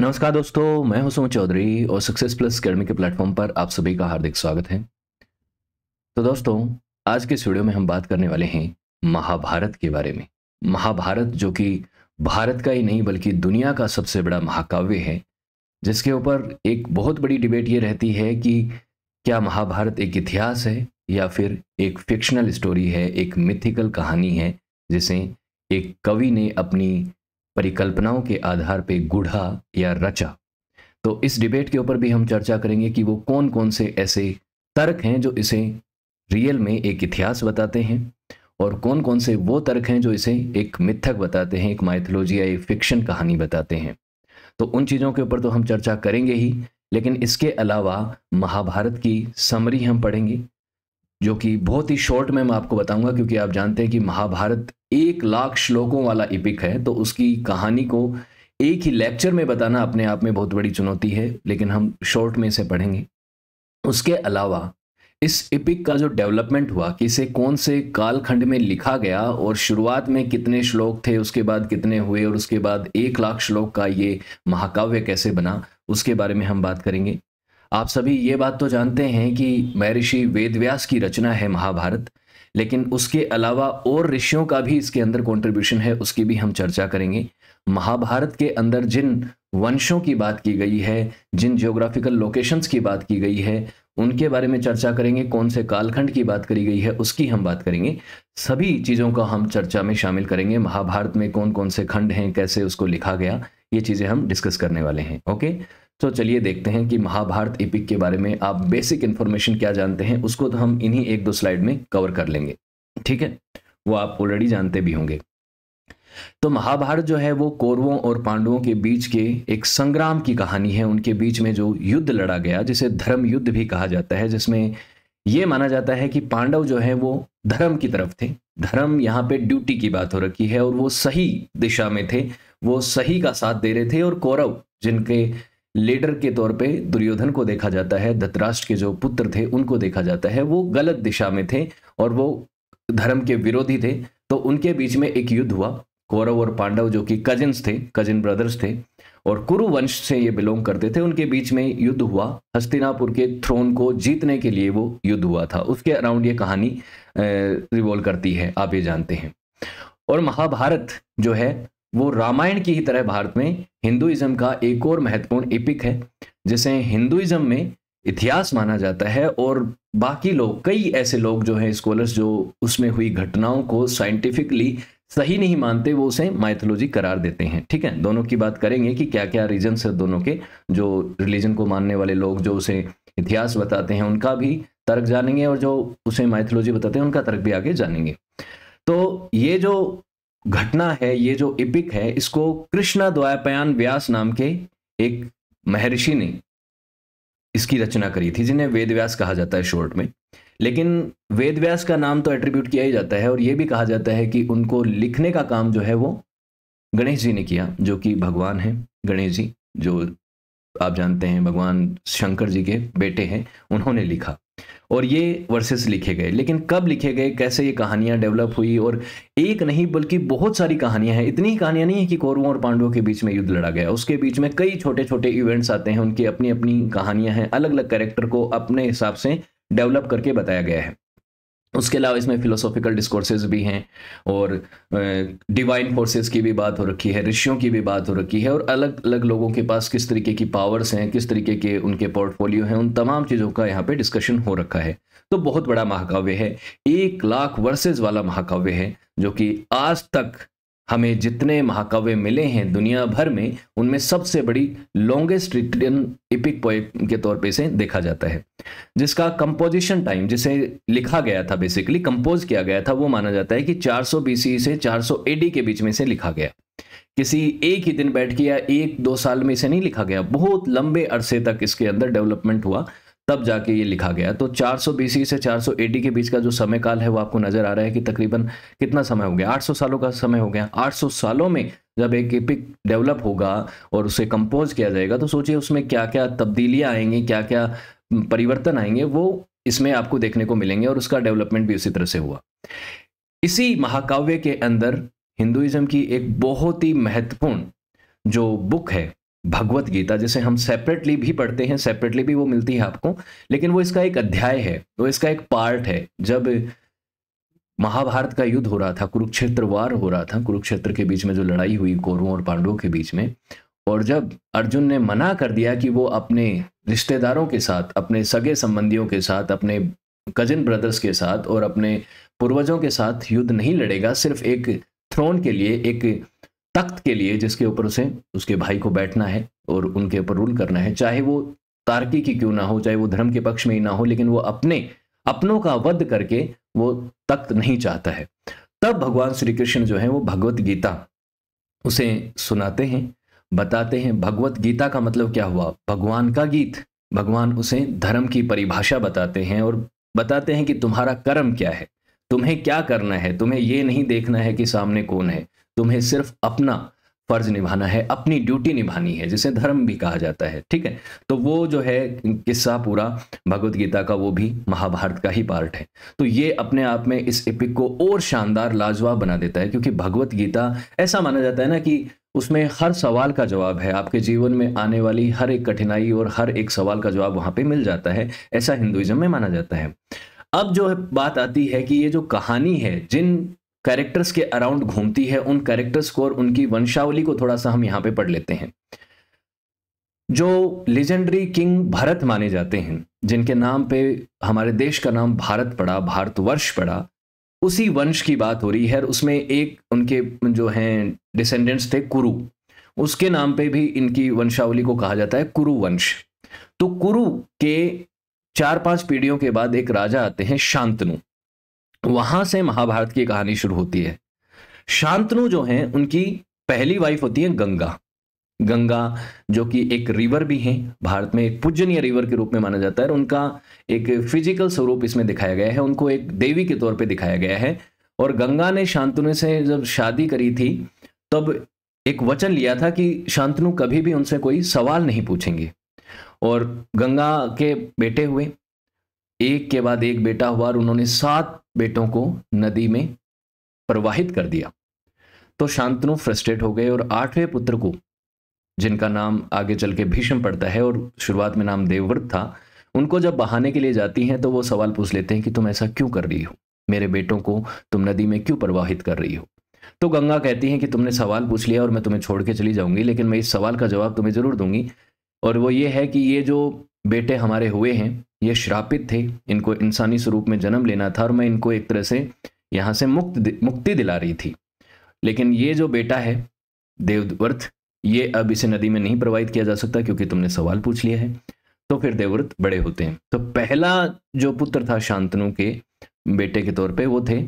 नमस्कार दोस्तों मैं हूं सुमन चौधरी और सक्सेस प्लस अकेडमी के प्लेटफॉर्म पर आप सभी का हार्दिक स्वागत है तो दोस्तों आज के स्टूडियो वीडियो में हम बात करने वाले हैं महाभारत के बारे में महाभारत जो कि भारत का ही नहीं बल्कि दुनिया का सबसे बड़ा महाकाव्य है जिसके ऊपर एक बहुत बड़ी डिबेट ये रहती है कि क्या महाभारत एक इतिहास है या फिर एक फिक्शनल स्टोरी है एक मिथिकल कहानी है जिसे एक कवि ने अपनी परिकल्पनाओं के आधार पे गुढ़ा या रचा तो इस डिबेट के ऊपर भी हम चर्चा करेंगे कि वो कौन कौन से ऐसे तर्क हैं जो इसे रियल में एक इतिहास बताते हैं और कौन कौन से वो तर्क हैं जो इसे एक मिथक बताते हैं एक माइथोलॉजी या एक फिक्शन कहानी बताते हैं तो उन चीज़ों के ऊपर तो हम चर्चा करेंगे ही लेकिन इसके अलावा महाभारत की समरी हम पढ़ेंगे जो कि बहुत ही शॉर्ट में मैं आपको बताऊंगा क्योंकि आप जानते हैं कि महाभारत एक लाख श्लोकों वाला इपिक है तो उसकी कहानी को एक ही लेक्चर में बताना अपने आप में बहुत बड़ी चुनौती है लेकिन हम शॉर्ट में इसे पढ़ेंगे उसके अलावा इस इपिक का जो डेवलपमेंट हुआ कि इसे कौन से कालखंड में लिखा गया और शुरुआत में कितने श्लोक थे उसके बाद कितने हुए और उसके बाद एक लाख श्लोक का ये महाकाव्य कैसे बना उसके बारे में हम बात करेंगे आप सभी ये बात तो जानते हैं कि महर्षि वेदव्यास की रचना है महाभारत लेकिन उसके अलावा और ऋषियों का भी इसके अंदर कॉन्ट्रीब्यूशन है उसकी भी हम चर्चा करेंगे महाभारत के अंदर जिन वंशों की बात की गई है जिन ज्योग्राफिकल लोकेशंस की बात की गई है उनके बारे में चर्चा करेंगे कौन से कालखंड की बात करी गई है उसकी हम बात करेंगे सभी चीज़ों का हम चर्चा में शामिल करेंगे महाभारत में कौन कौन से खंड हैं कैसे उसको लिखा गया ये चीज़ें हम डिस्कस करने वाले हैं ओके तो चलिए देखते हैं कि महाभारत इपिक के बारे में आप बेसिक इन्फॉर्मेशन क्या जानते हैं उसको तो हम इन्हीं एक दो स्लाइड में कवर कर लेंगे ठीक है वो आप ऑलरेडी जानते भी होंगे तो महाभारत जो है वो कौरवों और पांडवों के बीच के एक संग्राम की कहानी है उनके बीच में जो युद्ध लड़ा गया जिसे धर्म युद्ध भी कहा जाता है जिसमें ये माना जाता है कि पांडव जो है वो धर्म की तरफ थे धर्म यहाँ पे ड्यूटी की बात हो रखी है और वो सही दिशा में थे वो सही का साथ दे रहे थे और कौरव जिनके लीडर के तौर पे दुर्योधन को देखा जाता है धतराष्ट्र के जो पुत्र थे उनको देखा जाता है वो गलत दिशा में थे और वो धर्म के विरोधी थे तो उनके बीच में एक युद्ध हुआ कौरव और पांडव जो कि कजिन्स थे कजिन ब्रदर्स थे और कुरु वंश से ये बिलोंग करते थे उनके बीच में युद्ध हुआ हस्तिनापुर के थ्रोन को जीतने के लिए वो युद्ध हुआ था उसके अराउंड ये कहानी रिवॉल्व करती है आप ये जानते हैं और महाभारत जो है वो रामायण की ही तरह भारत में हिंदुइज्म का एक और महत्वपूर्ण इपिक है जिसे हिंदुइज्म में इतिहास माना जाता है और बाकी लोग कई ऐसे लोग जो हैं स्कॉलर्स जो उसमें हुई घटनाओं को साइंटिफिकली सही नहीं मानते वो उसे माइथोलॉजी करार देते हैं ठीक है दोनों की बात करेंगे कि क्या क्या रीजन्स है दोनों के जो रिलीजन को मानने वाले लोग जो उसे इतिहास बताते हैं उनका भी तर्क जानेंगे और जो उसे माइथोलॉजी बताते हैं उनका तर्क भी आगे जानेंगे तो ये जो घटना है ये जो इपिक है इसको कृष्णा द्वायपयान व्यास नाम के एक महर्षि ने इसकी रचना करी थी जिन्हें वेद व्यास कहा जाता है शॉर्ट में लेकिन वेद व्यास का नाम तो एट्रीब्यूट किया ही जाता है और ये भी कहा जाता है कि उनको लिखने का काम जो है वो गणेश जी ने किया जो कि भगवान है गणेश जी जो आप जानते हैं भगवान शंकर जी के बेटे हैं उन्होंने लिखा और ये वर्सेस लिखे गए लेकिन कब लिखे गए कैसे ये कहानियाँ डेवलप हुई और एक नहीं बल्कि बहुत सारी कहानियाँ हैं इतनी ही कहानियाँ नहीं है कि कौरवों और पांडवों के बीच में युद्ध लड़ा गया उसके बीच में कई छोटे छोटे इवेंट्स आते हैं उनकी अपनी अपनी कहानियाँ हैं अलग अलग कैरेक्टर को अपने हिसाब से डेवलप करके बताया गया है उसके अलावा इसमें फिलोसॉफिकल डिस्कोर्सेज भी हैं और डिवाइन फोर्सेस की भी बात हो रखी है ऋषियों की भी बात हो रखी है और अलग अलग लोगों के पास किस तरीके की पावर्स हैं किस तरीके के उनके पोर्टफोलियो हैं उन तमाम चीज़ों का यहाँ पे डिस्कशन हो रखा है तो बहुत बड़ा महाकाव्य है एक लाख वर्सेज वाला महाकाव्य है जो कि आज तक हमें जितने महाकाव्य मिले हैं दुनिया भर में उनमें सबसे बड़ी लॉन्गेस्ट रिटर्न इपिक पोए के तौर पे इसे देखा जाता है जिसका कंपोजिशन टाइम जिसे लिखा गया था बेसिकली कंपोज किया गया था वो माना जाता है कि 400 सौ से 400 सौ के बीच में से लिखा गया किसी एक ही दिन बैठ के या एक दो साल में इसे नहीं लिखा गया बहुत लंबे अरसे तक इसके अंदर डेवलपमेंट हुआ तब जाके ये लिखा गया तो 400 बीसी से सौ एटी के बीच का जो समय काल है वो आपको नजर आ रहा है कि तकरीबन कितना समय हो गया 800 सालों का समय हो गया 800 सालों में जब एक एपिक डेवलप होगा और उसे कंपोज किया जाएगा तो सोचिए उसमें क्या क्या तब्दीलियाँ आएंगी क्या क्या परिवर्तन आएंगे वो इसमें आपको देखने को मिलेंगे और उसका डेवलपमेंट भी उसी तरह से हुआ इसी महाकाव्य के अंदर हिंदुइज्म की एक बहुत ही महत्वपूर्ण जो बुक है भगवत गीता जिसे हम सेपरेटली भी पढ़ते हैं सेपरेटली भी वो मिलती है आपको लेकिन वो इसका एक अध्याय है वो इसका एक पार्ट है जब महाभारत का युद्ध हो रहा था कुरुक्षेत्र वार हो रहा था कुरुक्षेत्र के बीच में जो लड़ाई हुई कौरवों और पांडवों के बीच में और जब अर्जुन ने मना कर दिया कि वो अपने रिश्तेदारों के साथ अपने सगे संबंधियों के साथ अपने कजिन ब्रदर्स के साथ और अपने पूर्वजों के साथ युद्ध नहीं लड़ेगा सिर्फ एक थ्रोन के लिए एक तख्त के लिए जिसके ऊपर उसे उसके भाई को बैठना है और उनके ऊपर रूल करना है चाहे वो तारकी की क्यों ना हो चाहे वो धर्म के पक्ष में ही ना हो लेकिन वो अपने अपनों का वध करके वो तख्त नहीं चाहता है तब भगवान श्री कृष्ण जो है वो भगवत गीता उसे सुनाते हैं बताते हैं भगवत गीता का मतलब क्या हुआ भगवान का गीत भगवान उसे धर्म की परिभाषा बताते हैं और बताते हैं कि तुम्हारा कर्म क्या है तुम्हें क्या करना है तुम्हें ये नहीं देखना है कि सामने कौन है तुम्हें सिर्फ अपना फर्ज निभाना है अपनी ड्यूटी निभानी है जिसे धर्म भी कहा जाता है ठीक है तो वो जो है किस्सा पूरा भगवत गीता का वो भी महाभारत का ही पार्ट है तो ये अपने आप में इस एपिक को और शानदार लाजवाब बना देता है क्योंकि भगवत गीता ऐसा माना जाता है ना कि उसमें हर सवाल का जवाब है आपके जीवन में आने वाली हर एक कठिनाई और हर एक सवाल का जवाब वहां पर मिल जाता है ऐसा हिंदुइज्म में माना जाता है अब जो बात आती है कि ये जो कहानी है जिन कैरेक्टर्स के अराउंड घूमती है उन कैरेक्टर्स को और उनकी वंशावली को थोड़ा सा हम यहाँ पे पढ़ लेते हैं जो लेजेंडरी किंग भारत माने जाते हैं जिनके नाम पे हमारे देश का नाम भारत पड़ा भारतवर्ष पड़ा उसी वंश की बात हो रही है और उसमें एक उनके जो हैं डिसेंडेंट्स थे कुरु उसके नाम पे भी इनकी वंशावली को कहा जाता है कुरु वंश तो कुरु के चार पांच पीढ़ियों के बाद एक राजा आते हैं शांतनु वहां से महाभारत की कहानी शुरू होती है शांतनु जो है उनकी पहली वाइफ होती है गंगा गंगा जो कि एक रिवर भी है भारत में एक पूजनीय रिवर के रूप में माना जाता है और उनका एक फिजिकल स्वरूप इसमें दिखाया गया है उनको एक देवी के तौर पे दिखाया गया है और गंगा ने शांतनु से जब शादी करी थी तब एक वचन लिया था कि शांतनु कभी भी उनसे कोई सवाल नहीं पूछेंगे और गंगा के बेटे हुए एक के बाद एक बेटा हुआ और उन्होंने सात बेटों को नदी में प्रवाहित कर दिया तो शांतनु फ्रस्ट्रेट हो गए और आठवें पुत्र को जिनका नाम आगे चल के भीषण पड़ता है और शुरुआत में नाम देवव्रत था उनको जब बहाने के लिए जाती हैं तो वो सवाल पूछ लेते हैं कि तुम ऐसा क्यों कर रही हो मेरे बेटों को तुम नदी में क्यों प्रवाहित कर रही हो तो गंगा कहती हैं कि तुमने सवाल पूछ लिया और मैं तुम्हें छोड़ के चली जाऊंगी लेकिन मैं इस सवाल का जवाब तुम्हें जरूर दूंगी और वो ये है कि ये जो बेटे हमारे हुए हैं ये श्रापित थे इनको इंसानी स्वरूप में जन्म लेना था और मैं इनको एक तरह से यहाँ से मुक्त मुक्ति दिला रही थी लेकिन ये जो बेटा है देवव्रत ये अब इसे नदी में नहीं प्रवाहित किया जा सकता क्योंकि तुमने सवाल पूछ लिया है तो फिर देवव्रत बड़े होते हैं तो पहला जो पुत्र था शांतनु के बेटे के तौर पे वो थे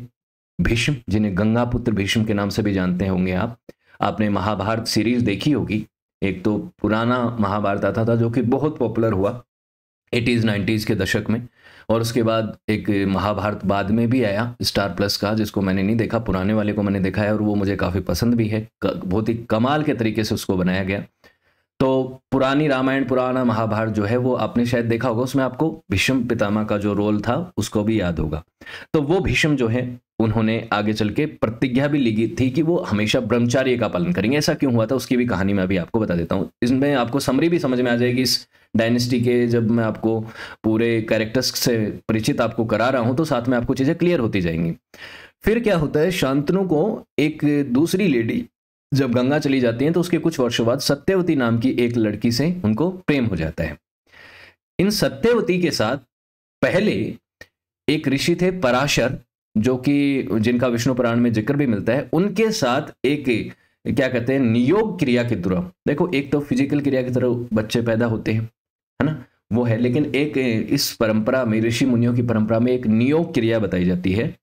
भीष्म जिन्हें गंगा पुत्र भीष्म के नाम से भी जानते होंगे आप आपने महाभारत सीरीज देखी होगी एक तो पुराना महाभारत आता था, था जो कि बहुत पॉपुलर हुआ एटीज़ नाइन्टीज़ के दशक में और उसके बाद एक महाभारत बाद में भी आया स्टार प्लस का जिसको मैंने नहीं देखा पुराने वाले को मैंने देखा है और वो मुझे काफ़ी पसंद भी है बहुत ही कमाल के तरीके से उसको बनाया गया तो पुरानी रामायण पुराना महाभारत जो है वो आपने शायद देखा होगा उसमें आपको भीष्म पितामह का जो रोल था उसको भी याद होगा तो वो भीष्म जो है उन्होंने आगे चल के प्रतिज्ञा भी ली थी कि वो हमेशा ब्रह्मचार्य का पालन करेंगे ऐसा क्यों हुआ था उसकी भी कहानी मैं अभी आपको बता देता हूँ इसमें आपको समरी भी समझ में आ जाएगी इस डायनेस्टी के जब मैं आपको पूरे कैरेक्टर्स से परिचित आपको करा रहा हूँ तो साथ में आपको चीज़ें क्लियर होती जाएंगी फिर क्या होता है शांतनु को एक दूसरी लेडी जब गंगा चली जाती हैं तो उसके कुछ वर्षों बाद सत्यवती नाम की एक लड़की से उनको प्रेम हो जाता है इन सत्यवती के साथ पहले एक ऋषि थे पराशर जो कि जिनका विष्णु पुराण में जिक्र भी मिलता है उनके साथ एक क्या कहते हैं नियोग क्रिया की तरह देखो एक तो फिजिकल क्रिया की तरह बच्चे पैदा होते हैं है ना वो है लेकिन एक इस परंपरा में ऋषि मुनियों की परंपरा में एक नियोग क्रिया बताई जाती है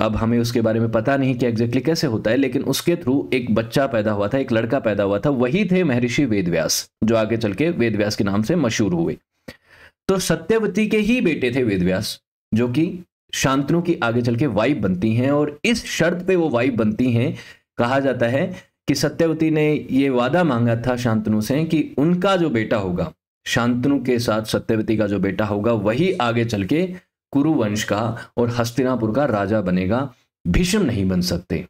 अब हमें उसके बारे में पता नहीं कि एग्जैक्टली कैसे होता है लेकिन उसके थ्रू एक बच्चा पैदा हुआ था एक लड़का पैदा हुआ था वही थे महर्षि वेदव्यास जो आगे चल के वेदव्यास के नाम से मशहूर हुए तो सत्यवती के ही बेटे थे वेदव्यास जो कि शांतनु की आगे चल के वाइफ बनती हैं और इस शर्त पे वो वाइफ बनती हैं कहा जाता है कि सत्यवती ने ये वादा मांगा था शांतनु से कि उनका जो बेटा होगा शांतनु के साथ सत्यवती का जो बेटा होगा वही आगे चल के कुरुवंश का और हस्तिनापुर का राजा बनेगा भीष्म नहीं बन सकते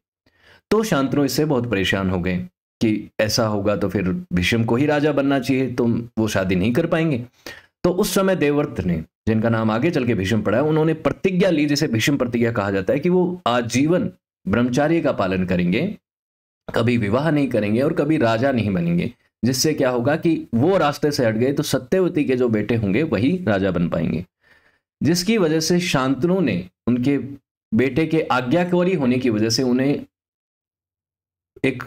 तो शांतनु इससे बहुत परेशान हो गए कि ऐसा होगा तो फिर भीष्म को ही राजा बनना चाहिए तो वो शादी नहीं कर पाएंगे तो उस समय देवव्रत ने जिनका नाम आगे चल के भीष्म पड़ा है उन्होंने प्रतिज्ञा ली जिसे भीष्म प्रतिज्ञा कहा जाता है कि वो आजीवन ब्रह्मचार्य का पालन करेंगे कभी विवाह नहीं करेंगे और कभी राजा नहीं बनेंगे जिससे क्या होगा कि वो रास्ते से हट गए तो सत्यवती के जो बेटे होंगे वही राजा बन पाएंगे जिसकी वजह से शांतनु ने उनके बेटे के आज्ञाकारी होने की वजह से उन्हें एक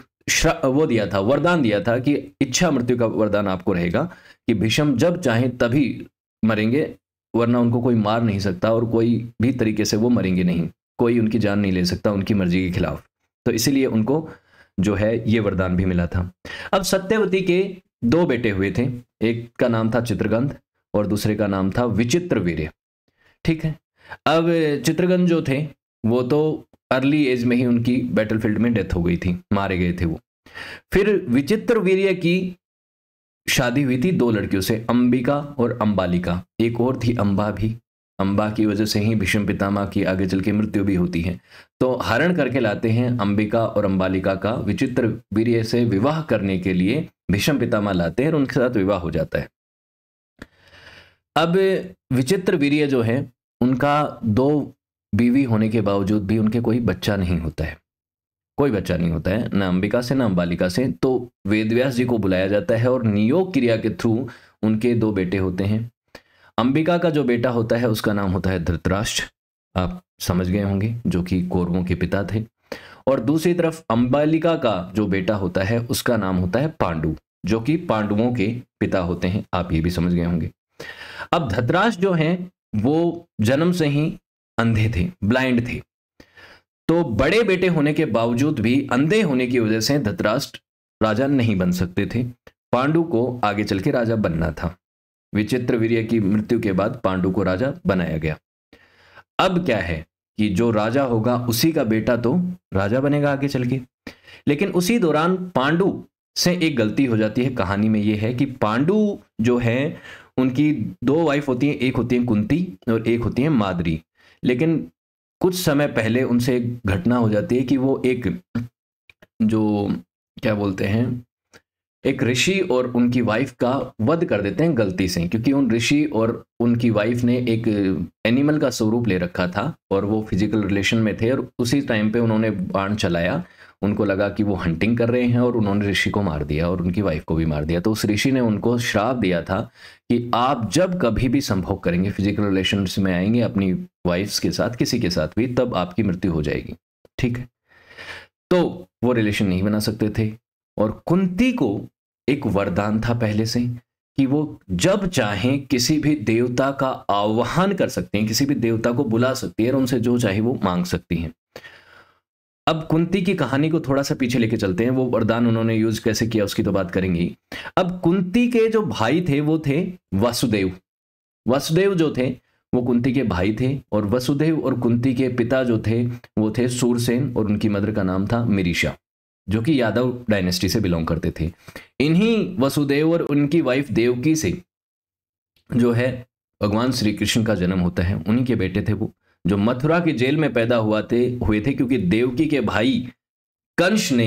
वो दिया था वरदान दिया था कि इच्छा मृत्यु का वरदान आपको रहेगा कि भीषम जब चाहे तभी मरेंगे वरना उनको कोई मार नहीं सकता और कोई भी तरीके से वो मरेंगे नहीं कोई उनकी जान नहीं ले सकता उनकी मर्जी के खिलाफ तो इसीलिए उनको जो है ये वरदान भी मिला था अब सत्यवती के दो बेटे हुए थे एक का नाम था चित्रगंध और दूसरे का नाम था विचित्र वीर्य ठीक है अब चित्रगंध जो थे वो तो अर्ली एज में ही उनकी बैटलफील्ड में डेथ हो गई थी मारे गए थे वो फिर विचित्र वीर्य की शादी हुई थी दो लड़कियों से अंबिका और अंबालिका एक और थी अंबा भी अंबा की वजह से ही भीष्म पितामह की आगे चल के मृत्यु भी होती है तो हरण करके लाते हैं अंबिका और अंबालिका का विचित्र वीर से विवाह करने के लिए भीष्म पितामह लाते हैं और उनके साथ विवाह हो जाता है अब विचित्र वीर जो है उनका दो बीवी होने के बावजूद भी उनके कोई बच्चा नहीं होता है कोई बच्चा नहीं होता है ना अंबिका से ना अंबालिका से तो वेदव्यास जी को बुलाया जाता है और नियोग क्रिया के थ्रू उनके दो बेटे होते हैं अंबिका का जो बेटा होता है उसका नाम होता है धृतराष्ट्र आप समझ गए होंगे जो कि कौरवों के पिता थे और दूसरी तरफ अंबालिका का जो बेटा होता है उसका नाम होता है पांडु जो कि पांडवों के पिता होते हैं आप ये भी समझ गए होंगे अब धतराज जो हैं वो जन्म से ही अंधे थे ब्लाइंड थे तो बड़े बेटे होने के बावजूद भी अंधे होने की वजह से धतराष्ट्र राजा नहीं बन सकते थे पांडु को आगे चल के राजा बनना था विचित्र वीर की मृत्यु के बाद पांडु को राजा बनाया गया अब क्या है कि जो राजा होगा उसी का बेटा तो राजा बनेगा आगे चल के लेकिन उसी दौरान पांडु से एक गलती हो जाती है कहानी में ये है कि पांडु जो है उनकी दो वाइफ होती हैं एक होती है कुंती और एक होती है मादरी लेकिन कुछ समय पहले उनसे एक घटना हो जाती है कि वो एक जो क्या बोलते हैं एक ऋषि और उनकी वाइफ का वध कर देते हैं गलती से क्योंकि उन ऋषि और उनकी वाइफ ने एक एनिमल का स्वरूप ले रखा था और वो फिजिकल रिलेशन में थे और उसी टाइम पे उन्होंने बाण चलाया उनको लगा कि वो हंटिंग कर रहे हैं और उन्होंने ऋषि को मार दिया और उनकी वाइफ को भी मार दिया तो उस ऋषि ने उनको श्राप दिया था कि आप जब कभी भी संभोग करेंगे फिजिकल रिलेशन में आएंगे अपनी वाइफ्स के साथ किसी के साथ भी तब आपकी मृत्यु हो जाएगी ठीक है तो वो रिलेशन नहीं बना सकते थे और कुंती को एक वरदान था पहले से कि वो जब चाहें किसी भी देवता का आह्वान कर सकते हैं किसी भी देवता को बुला सकती है और उनसे जो चाहे वो मांग सकती हैं अब कुंती की कहानी को थोड़ा सा पीछे लेके चलते हैं वो वरदान उन्होंने यूज कैसे किया उसकी तो बात करेंगे अब कुंती के जो भाई थे वो थे वासुदेव वासुदेव जो थे वो कुंती के भाई थे और वसुदेव और कुंती के पिता जो थे वो थे सूरसेन और उनकी मदर का नाम था मिरीशा जो कि यादव डायनेस्टी से बिलोंग करते थे इन्हीं वसुदेव और उनकी वाइफ देवकी से जो है भगवान श्री कृष्ण का जन्म होता है उन्हीं के बेटे थे वो जो मथुरा की जेल में पैदा हुआ थे हुए थे क्योंकि देवकी के भाई कंश ने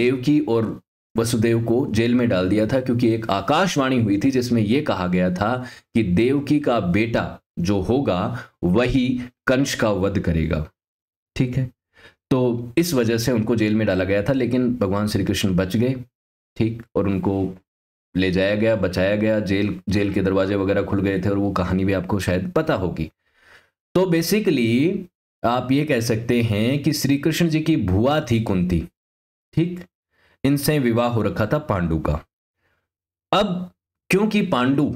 देवकी और वसुदेव को जेल में डाल दिया था क्योंकि एक आकाशवाणी हुई थी जिसमें यह कहा गया था कि देवकी का बेटा जो होगा वही कंश का वध करेगा ठीक है तो इस वजह से उनको जेल में डाला गया था लेकिन भगवान श्री कृष्ण बच गए ठीक और उनको ले जाया गया बचाया गया जेल जेल के दरवाजे वगैरह खुल गए थे और वो कहानी भी आपको शायद पता होगी तो बेसिकली आप ये कह सकते हैं कि श्री कृष्ण जी की भुआ थी कुंती ठीक इनसे विवाह हो रखा था पांडु का अब क्योंकि पांडु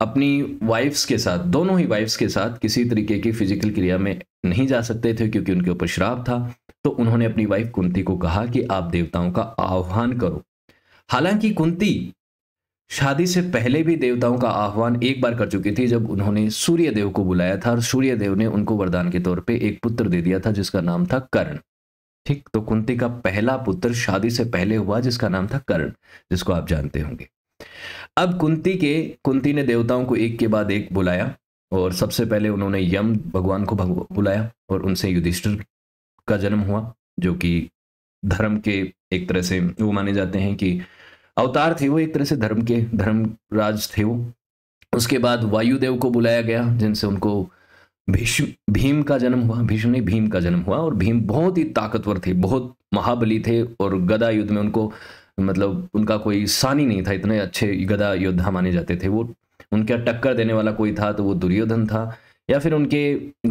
अपनी वाइफ्स के साथ दोनों ही वाइफ्स के साथ किसी तरीके की फिजिकल क्रिया में नहीं जा सकते थे क्योंकि उनके ऊपर श्राप था तो उन्होंने अपनी वाइफ कुंती को कहा कि आप देवताओं का आह्वान करो हालांकि कुंती शादी से पहले भी देवताओं का आह्वान एक बार कर चुकी थी जब उन्होंने सूर्यदेव को बुलाया था और सूर्यदेव ने उनको वरदान के तौर पे एक पुत्र दे दिया था जिसका नाम था कर्ण ठीक तो कुंती का पहला पुत्र शादी से पहले हुआ जिसका नाम था कर्ण जिसको आप जानते होंगे अब कुंती के कुंती ने देवताओं को एक के बाद एक बुलाया और सबसे पहले उन्होंने यम भगवान को बुलाया और उनसे युधिष्ठिर का जन्म हुआ जो कि धर्म के एक तरह से वो माने जाते हैं कि अवतार थे वो एक तरह से धर्म के धर्म राज थे वो उसके बाद वायुदेव को बुलाया गया जिनसे उनको भीष्म भीम का जन्म हुआ भीष्म नहीं भीम का जन्म हुआ और भीम बहुत ही ताकतवर थे बहुत महाबली थे और गदा युद्ध में उनको मतलब उनका कोई सानी नहीं था इतने अच्छे गदा योद्धा माने जाते थे वो उनका टक्कर देने वाला कोई था तो वो दुर्योधन था या फिर उनके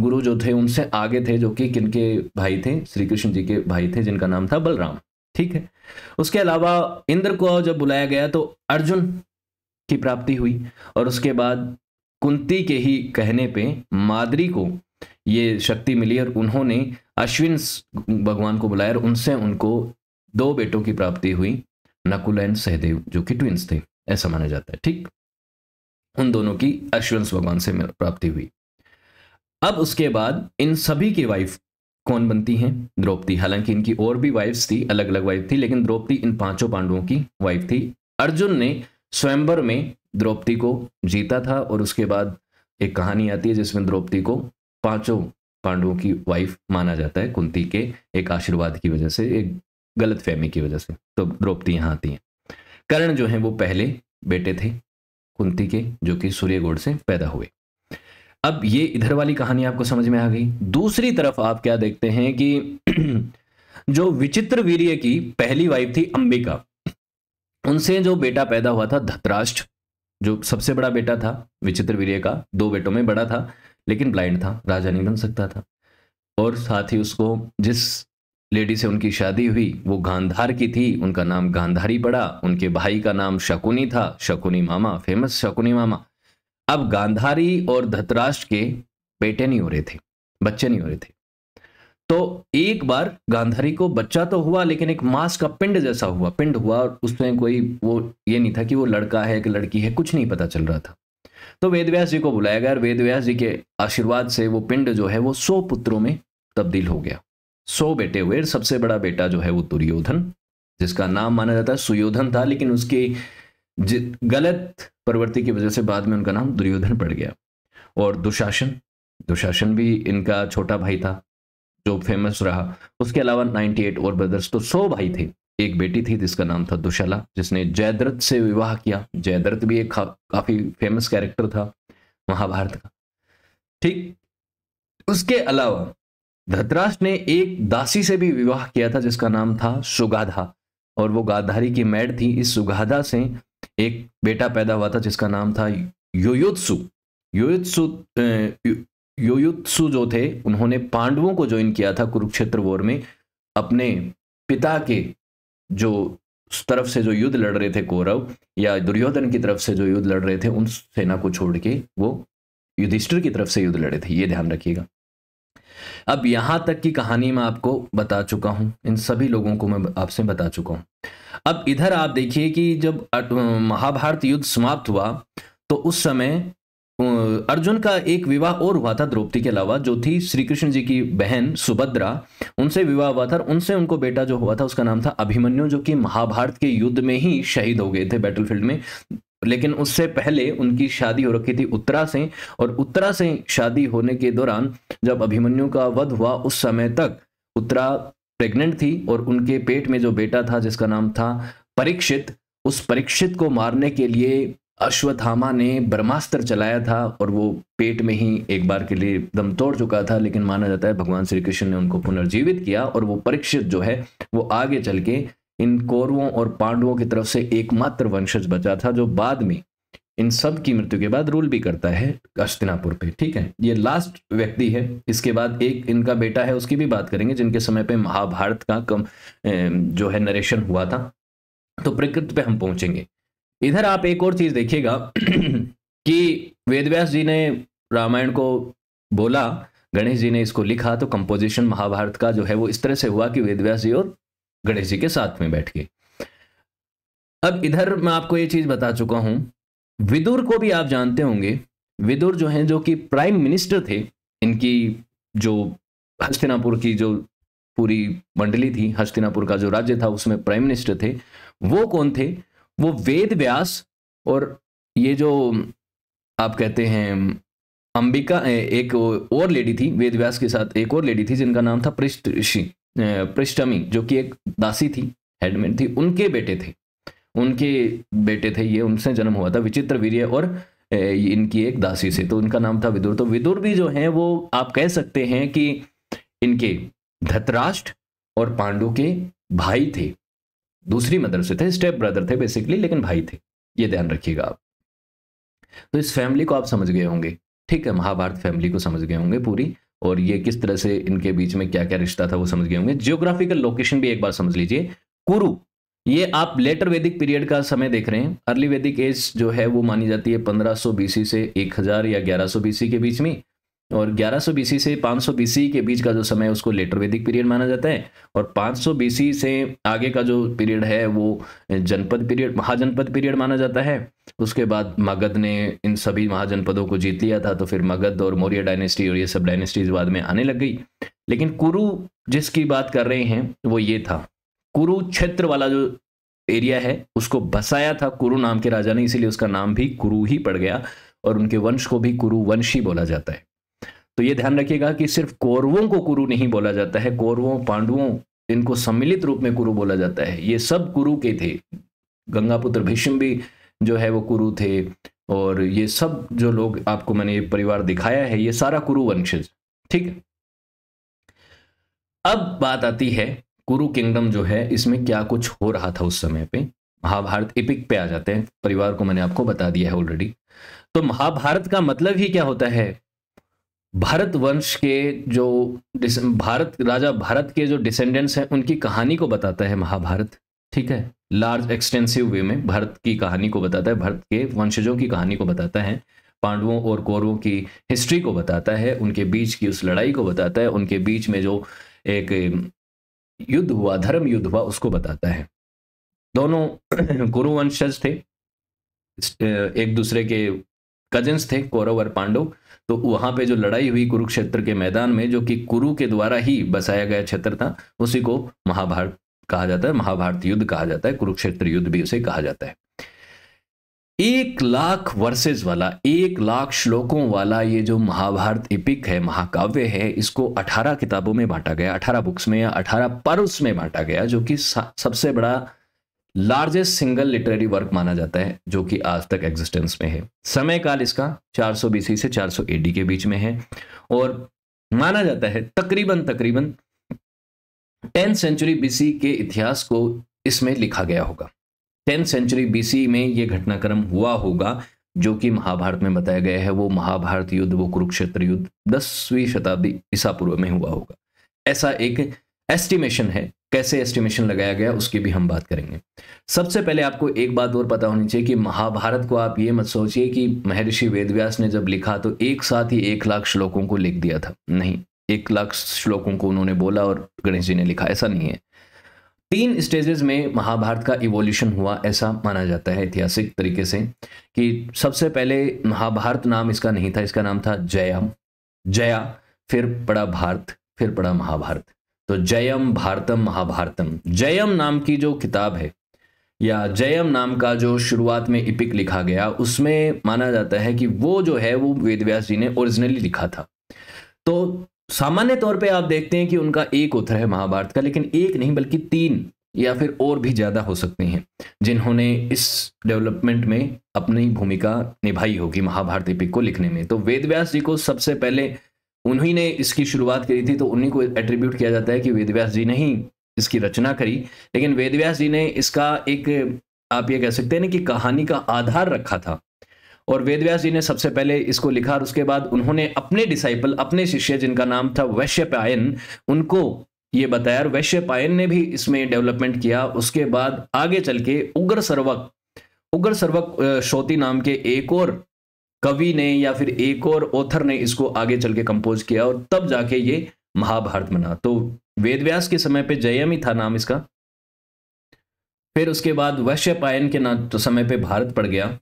गुरु जो थे उनसे आगे थे जो कि किनके भाई थे श्री कृष्ण जी के भाई थे जिनका नाम था बलराम ठीक है उसके अलावा इंद्र को जब बुलाया गया तो अर्जुन की प्राप्ति हुई और उसके बाद कुंती के ही कहने पे मादरी को ये शक्ति मिली और उन्होंने अश्विन भगवान को बुलाया और उनसे उनको दो बेटों की प्राप्ति हुई नकुल एंड सहदेव जो कि ट्विंस थे ऐसा माना जाता है ठीक उन दोनों की अश्विंस भगवान से प्राप्ति हुई अब उसके बाद इन सभी की वाइफ कौन बनती हैं द्रौपदी हालांकि इनकी और भी वाइफ्स थी अलग अलग वाइफ थी लेकिन द्रौपदी इन पांचों पांडवों की वाइफ थी अर्जुन ने स्वयंवर में द्रौपदी को जीता था और उसके बाद एक कहानी आती है जिसमें द्रौपदी को पांचों पांडवों की वाइफ माना जाता है कुंती के एक आशीर्वाद की वजह से एक गलत फहमी की वजह से तो द्रौपदी यहाँ आती हैं कर्ण जो हैं वो पहले बेटे थे कुंती के जो कि सूर्य गोड़ से पैदा हुए अब ये इधर वाली कहानी आपको समझ में आ गई दूसरी तरफ आप क्या देखते हैं कि जो विचित्र वीर्य की पहली वाइफ थी अंबिका उनसे जो बेटा पैदा हुआ था धतराष्ट्र जो सबसे बड़ा बेटा था विचित्र वीर्य का दो बेटों में बड़ा था लेकिन ब्लाइंड था राजा नहीं बन सकता था और साथ ही उसको जिस लेडी से उनकी शादी हुई वो गांधार की थी उनका नाम गांधारी पड़ा उनके भाई का नाम शकुनी था शकुनी मामा फेमस शकुनी मामा अब गांधारी और धतराष्ट्र के बेटे नहीं हो रहे थे बच्चे नहीं हो रहे थे तो एक बार गांधारी को बच्चा तो हुआ लेकिन एक मांस का पिंड जैसा हुआ पिंड हुआ और उसमें कोई वो ये नहीं था कि वो लड़का है कि लड़की है कुछ नहीं पता चल रहा था तो वेदव्यास जी को बुलाया गया और वेदव्यास जी के आशीर्वाद से वो पिंड जो है वो सौ पुत्रों में तब्दील हो गया सौ बेटे हुए सबसे बड़ा बेटा जो है वो दुर्योधन जिसका नाम माना जाता है सुयोधन था लेकिन उसकी गलत परवर्ती की वजह से बाद में उनका नाम दुर्योधन पड़ गया और दुशासन दुशासन भी इनका छोटा भाई था जो फेमस रहा उसके अलावा 98 और ब्रदर्स तो 100 भाई थे एक बेटी थी जिसका नाम था दुशाला जिसने जयद्रथ से विवाह किया जयद्रथ भी एक काफ़ी फेमस कैरेक्टर था महाभारत का ठीक उसके अलावा धतराज ने एक दासी से भी विवाह किया था जिसका नाम था सुगाधा और वो गाधारी की मैड थी इस सुगाधा से एक बेटा पैदा हुआ था जिसका नाम था योयुत्सु योयुत्सु योयुत्सु जो थे उन्होंने पांडवों को ज्वाइन किया था कुरुक्षेत्र वॉर में अपने पिता के जो तरफ से जो युद्ध लड़ रहे थे कौरव या दुर्योधन की तरफ से जो युद्ध लड़ रहे थे उन सेना को छोड़ के वो युधिष्ठिर की तरफ से युद्ध लड़े थे ये ध्यान रखिएगा अब यहां तक की कहानी मैं आपको बता चुका हूं इन सभी लोगों को मैं आपसे बता चुका हूं अब इधर आप देखिए कि जब महाभारत युद्ध समाप्त हुआ तो उस समय अर्जुन का एक विवाह और हुआ था द्रौपदी के अलावा जो थी श्री कृष्ण जी की बहन सुभद्रा उनसे विवाह हुआ था उनसे उनको बेटा जो हुआ था उसका नाम था अभिमन्यु जो कि महाभारत के युद्ध में ही शहीद हो गए थे बैटलफील्ड में लेकिन उससे पहले उनकी शादी हो रखी थी उत्तरा से और उत्तरा से शादी होने के दौरान जब अभिमन्यु का वध हुआ उस समय तक उत्तरा प्रेग्नेंट थी और उनके पेट में जो बेटा था जिसका नाम था परीक्षित उस परीक्षित को मारने के लिए अश्वत्थामा ने ब्रह्मास्त्र चलाया था और वो पेट में ही एक बार के लिए दम तोड़ चुका था लेकिन माना जाता है भगवान श्री कृष्ण ने उनको पुनर्जीवित किया और वो परीक्षित जो है वो आगे चल के इन कौरवों और पांडवों की तरफ से एकमात्र वंशज बचा था जो बाद में इन सब की मृत्यु के बाद रूल भी करता है अस्तिनापुर पे ठीक है ये लास्ट व्यक्ति है इसके बाद एक इनका बेटा है उसकी भी बात करेंगे जिनके समय पे महाभारत का कम जो है नरेशन हुआ था तो प्रकृत पे हम पहुंचेंगे इधर आप एक और चीज देखिएगा कि वेदव्यास जी ने रामायण को बोला गणेश जी ने इसको लिखा तो कंपोजिशन महाभारत का जो है वो इस तरह से हुआ कि वेदव्यास जी और गणेश जी के साथ में बैठ गए अब इधर मैं आपको ये चीज बता चुका हूं विदुर को भी आप जानते होंगे विदुर जो हैं जो कि प्राइम मिनिस्टर थे इनकी जो हस्तिनापुर की जो पूरी मंडली थी हस्तिनापुर का जो राज्य था उसमें प्राइम मिनिस्टर थे वो कौन थे वो वेद व्यास और ये जो आप कहते हैं अंबिका एक और लेडी थी वेद व्यास के साथ एक और लेडी थी जिनका नाम था पृष्ठ ऋषि पृष्ठमी जो कि एक दासी थी हेडमेन थी उनके बेटे थे उनके बेटे थे ये उनसे जन्म हुआ था विचित्र वीर्य और इनकी एक दासी से तो उनका नाम था विदुर तो विदुर भी जो हैं वो आप कह सकते हैं कि इनके धतराष्ट्र और पांडु के भाई थे दूसरी मदर से थे स्टेप ब्रदर थे बेसिकली लेकिन भाई थे ये ध्यान रखिएगा आप तो इस फैमिली को आप समझ गए होंगे ठीक है महाभारत फैमिली को समझ गए होंगे पूरी और ये किस तरह से इनके बीच में क्या क्या रिश्ता था वो समझ गए होंगे जियोग्राफिकल लोकेशन भी एक बार समझ लीजिए कुरु ये आप लेटर वैदिक पीरियड का समय देख रहे हैं अर्ली वैदिक एज जो है वो मानी जाती है 1500 बीसी से 1000 या 1100 बीसी के बीच में और 1100 बीसी से 500 बीसी के बीच का जो समय है उसको लेटर वैदिक पीरियड माना जाता है और 500 बीसी से आगे का जो पीरियड है वो जनपद पीरियड महाजनपद पीरियड माना जाता है उसके बाद मगध ने इन सभी महाजनपदों को जीत लिया था तो फिर मगध और मौर्य डायनेस्टी और ये सब डायनेस्टीज बाद में आने लग गई लेकिन कुरु जिसकी बात कर रहे हैं वो ये था कुरुक्षेत्र वाला जो एरिया है उसको बसाया था कुरु नाम के राजा ने इसीलिए उसका नाम भी कुरु ही पड़ गया और उनके वंश को भी कुरु वंशी ही बोला जाता है तो ये ध्यान रखिएगा कि सिर्फ कौरवों को कुरु नहीं बोला जाता है कौरवों पांडवों इनको सम्मिलित रूप में कुरु बोला जाता है ये सब कुरु के थे गंगापुत्र भीष्म भी जो है वो कुरु थे और ये सब जो लोग आपको मैंने ये परिवार दिखाया है ये सारा कुरु वंशज ठीक अब बात आती है कुरु किंगडम जो है इसमें क्या कुछ हो रहा था उस समय पे महाभारत इपिक पे आ जाते हैं परिवार को मैंने आपको बता दिया है ऑलरेडी तो महाभारत का मतलब ही क्या होता है भारत वंश के जो भारत राजा भारत के जो डिसेंडेंट्स हैं उनकी कहानी को बताता है महाभारत ठीक है लार्ज एक्सटेंसिव वे में भारत की कहानी को बताता है भारत के वंशजों की कहानी को बताता है पांडवों और कौरवों की हिस्ट्री को बताता है उनके बीच की उस लड़ाई को बताता है उनके बीच में जो एक युद्ध हुआ धर्म युद्ध हुआ उसको बताता है दोनों कुरुवंशज थे एक दूसरे के कजिन्स थे कौरव और पांडव तो वहां पे जो लड़ाई हुई कुरुक्षेत्र के मैदान में जो कि कुरु के द्वारा ही बसाया गया क्षेत्र था उसी को महाभारत कहा जाता है महाभारत युद्ध कहा जाता है कुरुक्षेत्र युद्ध भी उसे कहा जाता है एक लाख वर्सेस वाला एक लाख श्लोकों वाला ये जो महाभारत इपिक है महाकाव्य है इसको 18 किताबों में बांटा गया 18 बुक्स में या 18 पर्व्स में बांटा गया जो कि सबसे बड़ा लार्जेस्ट सिंगल लिटरेरी वर्क माना जाता है जो कि आज तक एग्जिस्टेंस में है समय काल इसका 400 बीसी से 400 एडी के बीच में है और माना जाता है तकरीबन तकरीबन टेंथ सेंचुरी बीसी के इतिहास को इसमें लिखा गया होगा टेंथ सेंचुरी बीसी में ये घटनाक्रम हुआ होगा जो कि महाभारत में बताया गया है वो महाभारत युद्ध वो कुरुक्षेत्र युद्ध दसवीं शताब्दी ईसा पूर्व में हुआ होगा ऐसा एक एस्टिमेशन है कैसे एस्टिमेशन लगाया गया उसकी भी हम बात करेंगे सबसे पहले आपको एक बात और पता होनी चाहिए कि महाभारत को आप ये मत सोचिए कि महर्षि वेदव्यास ने जब लिखा तो एक साथ ही एक लाख श्लोकों को लिख दिया था नहीं एक लाख श्लोकों को उन्होंने बोला और गणेश जी ने लिखा ऐसा नहीं है तीन स्टेजेस में महाभारत का इवोल्यूशन हुआ ऐसा माना जाता है ऐतिहासिक तरीके से कि सबसे पहले महाभारत नाम इसका नहीं था इसका नाम था जयम जया फिर पड़ा भारत फिर पड़ा महाभारत तो जयम भारतम महाभारतम जयम नाम की जो किताब है या जयम नाम का जो शुरुआत में इपिक लिखा गया उसमें माना जाता है कि वो जो है वो वेदव्यास जी ने ओरिजिनली लिखा था तो सामान्य तौर पे आप देखते हैं कि उनका एक उत्तर है महाभारत का लेकिन एक नहीं बल्कि तीन या फिर और भी ज़्यादा हो सकते हैं जिन्होंने इस डेवलपमेंट में अपनी भूमिका निभाई होगी महाभारत एपिक को लिखने में तो वेदव्यास जी को सबसे पहले उन्हीं ने इसकी शुरुआत करी थी तो उन्हीं को एट्रीब्यूट किया जाता है कि वेदव्यास जी ने ही इसकी रचना करी लेकिन वेदव्यास जी ने इसका एक आप ये कह सकते हैं ना कि कहानी का आधार रखा था और वेदव्यास जी ने सबसे पहले इसको लिखा और उसके बाद उन्होंने अपने डिसाइपल अपने शिष्य जिनका नाम था वैश्य पायन उनको ये बताया और वैश्य पायन ने भी इसमें डेवलपमेंट किया उसके बाद आगे चल के उग्र सर्वक उग्र सर्वक श्रोति नाम के एक और कवि ने या फिर एक और ऑथर ने इसको आगे चल के कंपोज किया और तब जाके ये महाभारत बना तो वेदव्यास के समय पे ही था नाम इसका फिर उसके बाद वैश्य पायन के ना तो समय पे भारत पड़ गया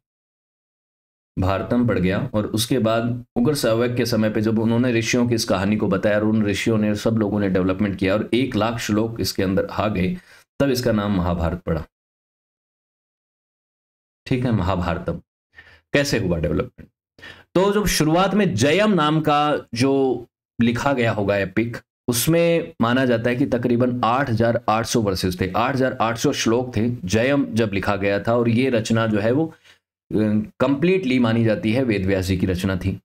भारतम पड़ गया और उसके बाद उग्र सहवक के समय पे जब उन्होंने ऋषियों की इस कहानी को बताया और उन ऋषियों ने सब लोगों ने डेवलपमेंट किया और एक लाख श्लोक इसके अंदर आ गए तब इसका नाम महाभारत पड़ा ठीक है महाभारतम कैसे हुआ डेवलपमेंट तो जब शुरुआत में जयम नाम का जो लिखा गया होगा एपिक उसमें माना जाता है कि तकरीबन 8,800 वर्सेस थे 8,800 श्लोक थे जयम जब लिखा गया था और ये रचना जो है वो कंप्लीटली अं, मानी जाती है वेद जी की रचना थी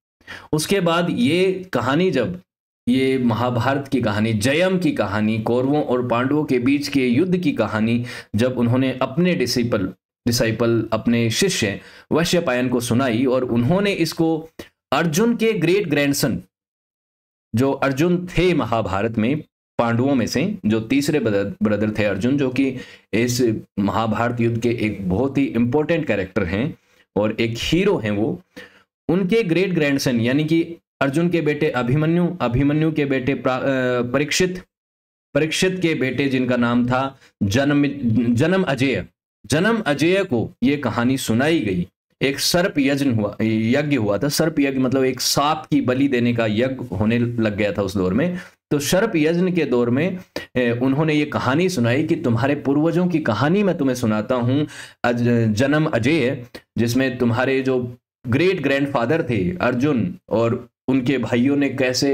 उसके बाद ये कहानी जब ये महाभारत की कहानी जयम की कहानी कौरवों और पांडवों के बीच के युद्ध की कहानी जब उन्होंने अपने डिसिपल डिसाइपल अपने शिष्य वश्यपायन को सुनाई और उन्होंने इसको अर्जुन के ग्रेट ग्रैंडसन जो अर्जुन थे महाभारत में पांडवों में से जो तीसरे ब्रदर थे अर्जुन जो कि इस महाभारत युद्ध के एक बहुत ही इंपॉर्टेंट कैरेक्टर हैं और एक हीरो हैं वो उनके ग्रेट ग्रैंडसन यानी कि अर्जुन के बेटे अभिमन्यु अभिमन्यु के बेटे परीक्षित परीक्षित के बेटे जिनका नाम था जन्म जन्म अजय जन्म अजय को ये कहानी सुनाई गई एक सर्प यज्ञ हुआ यज्ञ हुआ था सर्प यज्ञ मतलब एक सांप की बलि देने का यज्ञ होने लग गया था उस दौर में तो शर्प यज्ञ के दौर में उन्होंने ये कहानी सुनाई कि तुम्हारे पूर्वजों की कहानी मैं तुम्हें सुनाता हूँ अज, जन्म अजय जिसमें तुम्हारे जो ग्रेट ग्रैंडफादर थे अर्जुन और उनके भाइयों ने कैसे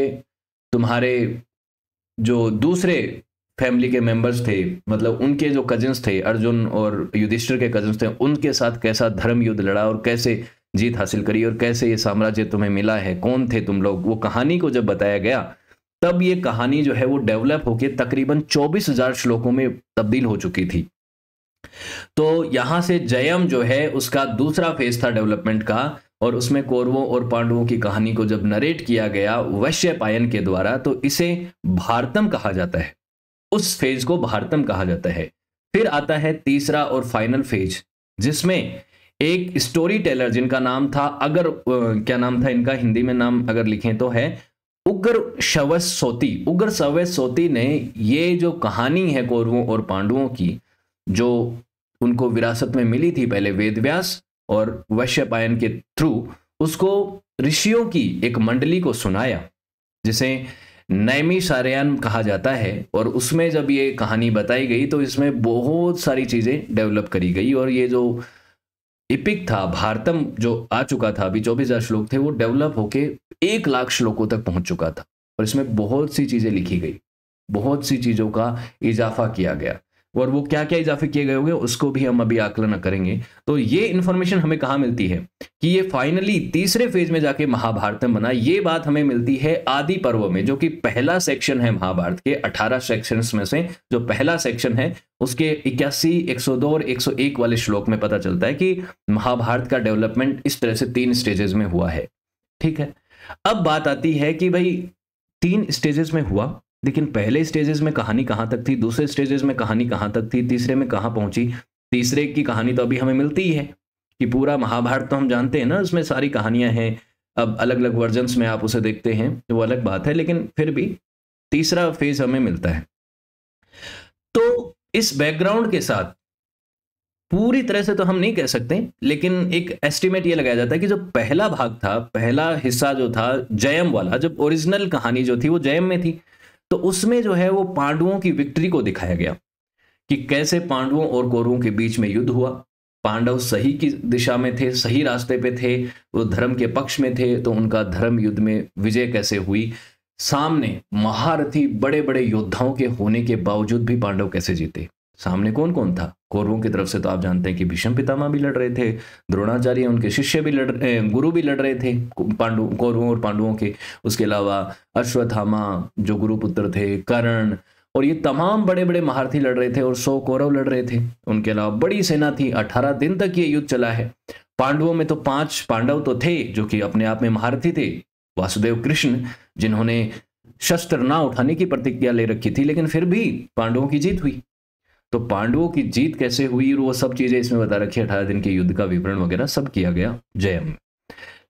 तुम्हारे जो दूसरे फैमिली के मेंबर्स थे मतलब उनके जो कजिन्स थे अर्जुन और युधिष्ठिर के कजिन्स थे उनके साथ कैसा धर्म युद्ध लड़ा और कैसे जीत हासिल करी और कैसे ये साम्राज्य तुम्हें मिला है कौन थे तुम लोग वो कहानी को जब बताया गया तब ये कहानी जो है वो डेवलप होके तकरीबन 24,000 श्लोकों में तब्दील हो चुकी थी तो यहां से जयम जो है उसका दूसरा फेज था डेवलपमेंट का और उसमें कौरवों और पांडवों की कहानी को जब नरेट किया गया वैश्य पायन के द्वारा तो इसे भारतम कहा जाता है उस फेज को भारतम कहा जाता है फिर आता है तीसरा और फाइनल फेज जिसमें एक स्टोरी टेलर जिनका नाम था अगर क्या नाम था इनका हिंदी में नाम अगर लिखें तो है उग्र शव सोती उग्र शव सोती ने ये जो कहानी है कौरवों और पांडवों की जो उनको विरासत में मिली थी पहले वेद व्यास और वश्यपायन के थ्रू उसको ऋषियों की एक मंडली को सुनाया जिसे नैमी सारयान कहा जाता है और उसमें जब ये कहानी बताई गई तो इसमें बहुत सारी चीज़ें डेवलप करी गई और ये जो इपिक था भारतम जो आ चुका था अभी चौबीस हजार श्लोक थे वो डेवलप होके एक लाख श्लोकों तक पहुंच चुका था और इसमें बहुत सी चीज़ें लिखी गई बहुत सी चीज़ों का इजाफा किया गया और वो क्या क्या इजाफे किए गए होंगे उसको भी हम अभी आकलन करेंगे तो ये इन्फॉर्मेशन हमें कहाँ मिलती है कि ये फाइनली तीसरे फेज में जाके महाभारत बना ये बात हमें मिलती है आदि पर्व में जो कि पहला सेक्शन है महाभारत के 18 सेक्शंस में से जो पहला सेक्शन है उसके इक्यासी 102 और 101 वाले श्लोक में पता चलता है कि महाभारत का डेवलपमेंट इस तरह से तीन स्टेजेस में हुआ है ठीक है अब बात आती है कि भाई तीन स्टेजेस में हुआ लेकिन पहले स्टेजेस में कहानी कहाँ तक थी दूसरे स्टेजेस में कहानी कहाँ तक थी तीसरे में कहाँ पहुंची तीसरे की कहानी तो अभी हमें मिलती ही है कि पूरा महाभारत तो हम जानते हैं ना उसमें सारी कहानियां हैं अब अलग अलग वर्जन्स में आप उसे देखते हैं तो वो अलग बात है लेकिन फिर भी तीसरा फेज हमें मिलता है तो इस बैकग्राउंड के साथ पूरी तरह से तो हम नहीं कह सकते लेकिन एक एस्टिमेट ये लगाया जाता है कि जो पहला भाग था पहला हिस्सा जो था जयम वाला जब ओरिजिनल कहानी जो थी वो जयम में थी तो उसमें जो है वो पांडवों की विक्ट्री को दिखाया गया कि कैसे पांडवों और गौरवों के बीच में युद्ध हुआ पांडव सही की दिशा में थे सही रास्ते पे थे वो धर्म के पक्ष में थे तो उनका धर्म युद्ध में विजय कैसे हुई सामने महारथी बड़े बड़े योद्धाओं के होने के बावजूद भी पांडव कैसे जीते सामने कौन कौन था कौरवों की तरफ से तो आप जानते हैं कि भीष्म पितामह भी लड़ रहे थे द्रोणाचार्य उनके शिष्य भी लड़ गुरु भी लड़ रहे थे पांडु कौरवों और पांडवों के उसके अलावा अश्वत्थामा जो गुरुपुत्र थे कर्ण और ये तमाम बड़े बड़े महारथी लड़ रहे थे और सौ कौरव लड़ रहे थे उनके अलावा बड़ी सेना थी अठारह दिन तक ये युद्ध चला है पांडवों में तो पांच पांडव तो थे जो कि अपने आप में महारथी थे वासुदेव कृष्ण जिन्होंने शस्त्र ना उठाने की प्रतिज्ञा ले रखी थी लेकिन फिर भी पांडवों की जीत हुई तो पांडवों की जीत कैसे हुई वो सब चीजें इसमें बता रखी अठारह दिन के युद्ध का विवरण वगैरह सब किया गया जय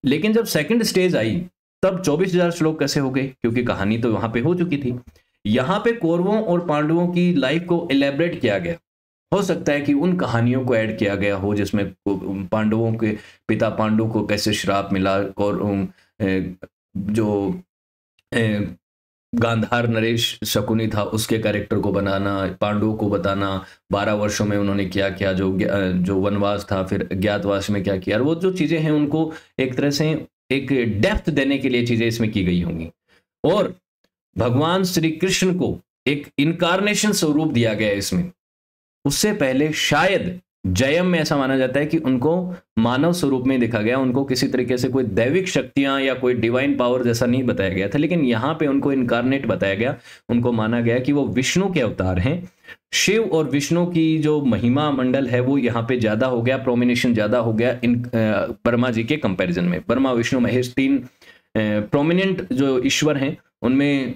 लेकिन जब सेकंड स्टेज आई तब चौबीस हजार श्लोक कैसे हो गए क्योंकि कहानी तो वहां पे हो चुकी थी यहाँ पे कौरवों और पांडवों की लाइफ को एलेबरेट किया गया हो सकता है कि उन कहानियों को ऐड किया गया हो जिसमें पांडवों के पिता पांडु को कैसे श्राप मिला और जो गांधार नरेश शकुनी था उसके कैरेक्टर को बनाना पांडवों को बताना बारह वर्षों में उन्होंने क्या किया जो जो वनवास था फिर ज्ञातवास में क्या किया और वो जो चीज़ें हैं उनको एक तरह से एक डेप्थ देने के लिए चीज़ें इसमें की गई होंगी और भगवान श्री कृष्ण को एक इनकारनेशन स्वरूप दिया गया इसमें उससे पहले शायद जयम में ऐसा माना जाता है कि उनको मानव स्वरूप में देखा गया उनको किसी तरीके से कोई दैविक शक्तियां या कोई डिवाइन पावर जैसा नहीं बताया गया था लेकिन यहाँ पे उनको इनकारनेट बताया गया उनको माना गया कि वो विष्णु के अवतार हैं शिव और विष्णु की जो महिमा मंडल है वो यहाँ पे ज़्यादा हो गया प्रोमिनेशन ज़्यादा हो गया इन वर्मा जी के कंपेरिजन में वर्मा विष्णु महेश तीन प्रोमिनेंट जो ईश्वर हैं उनमें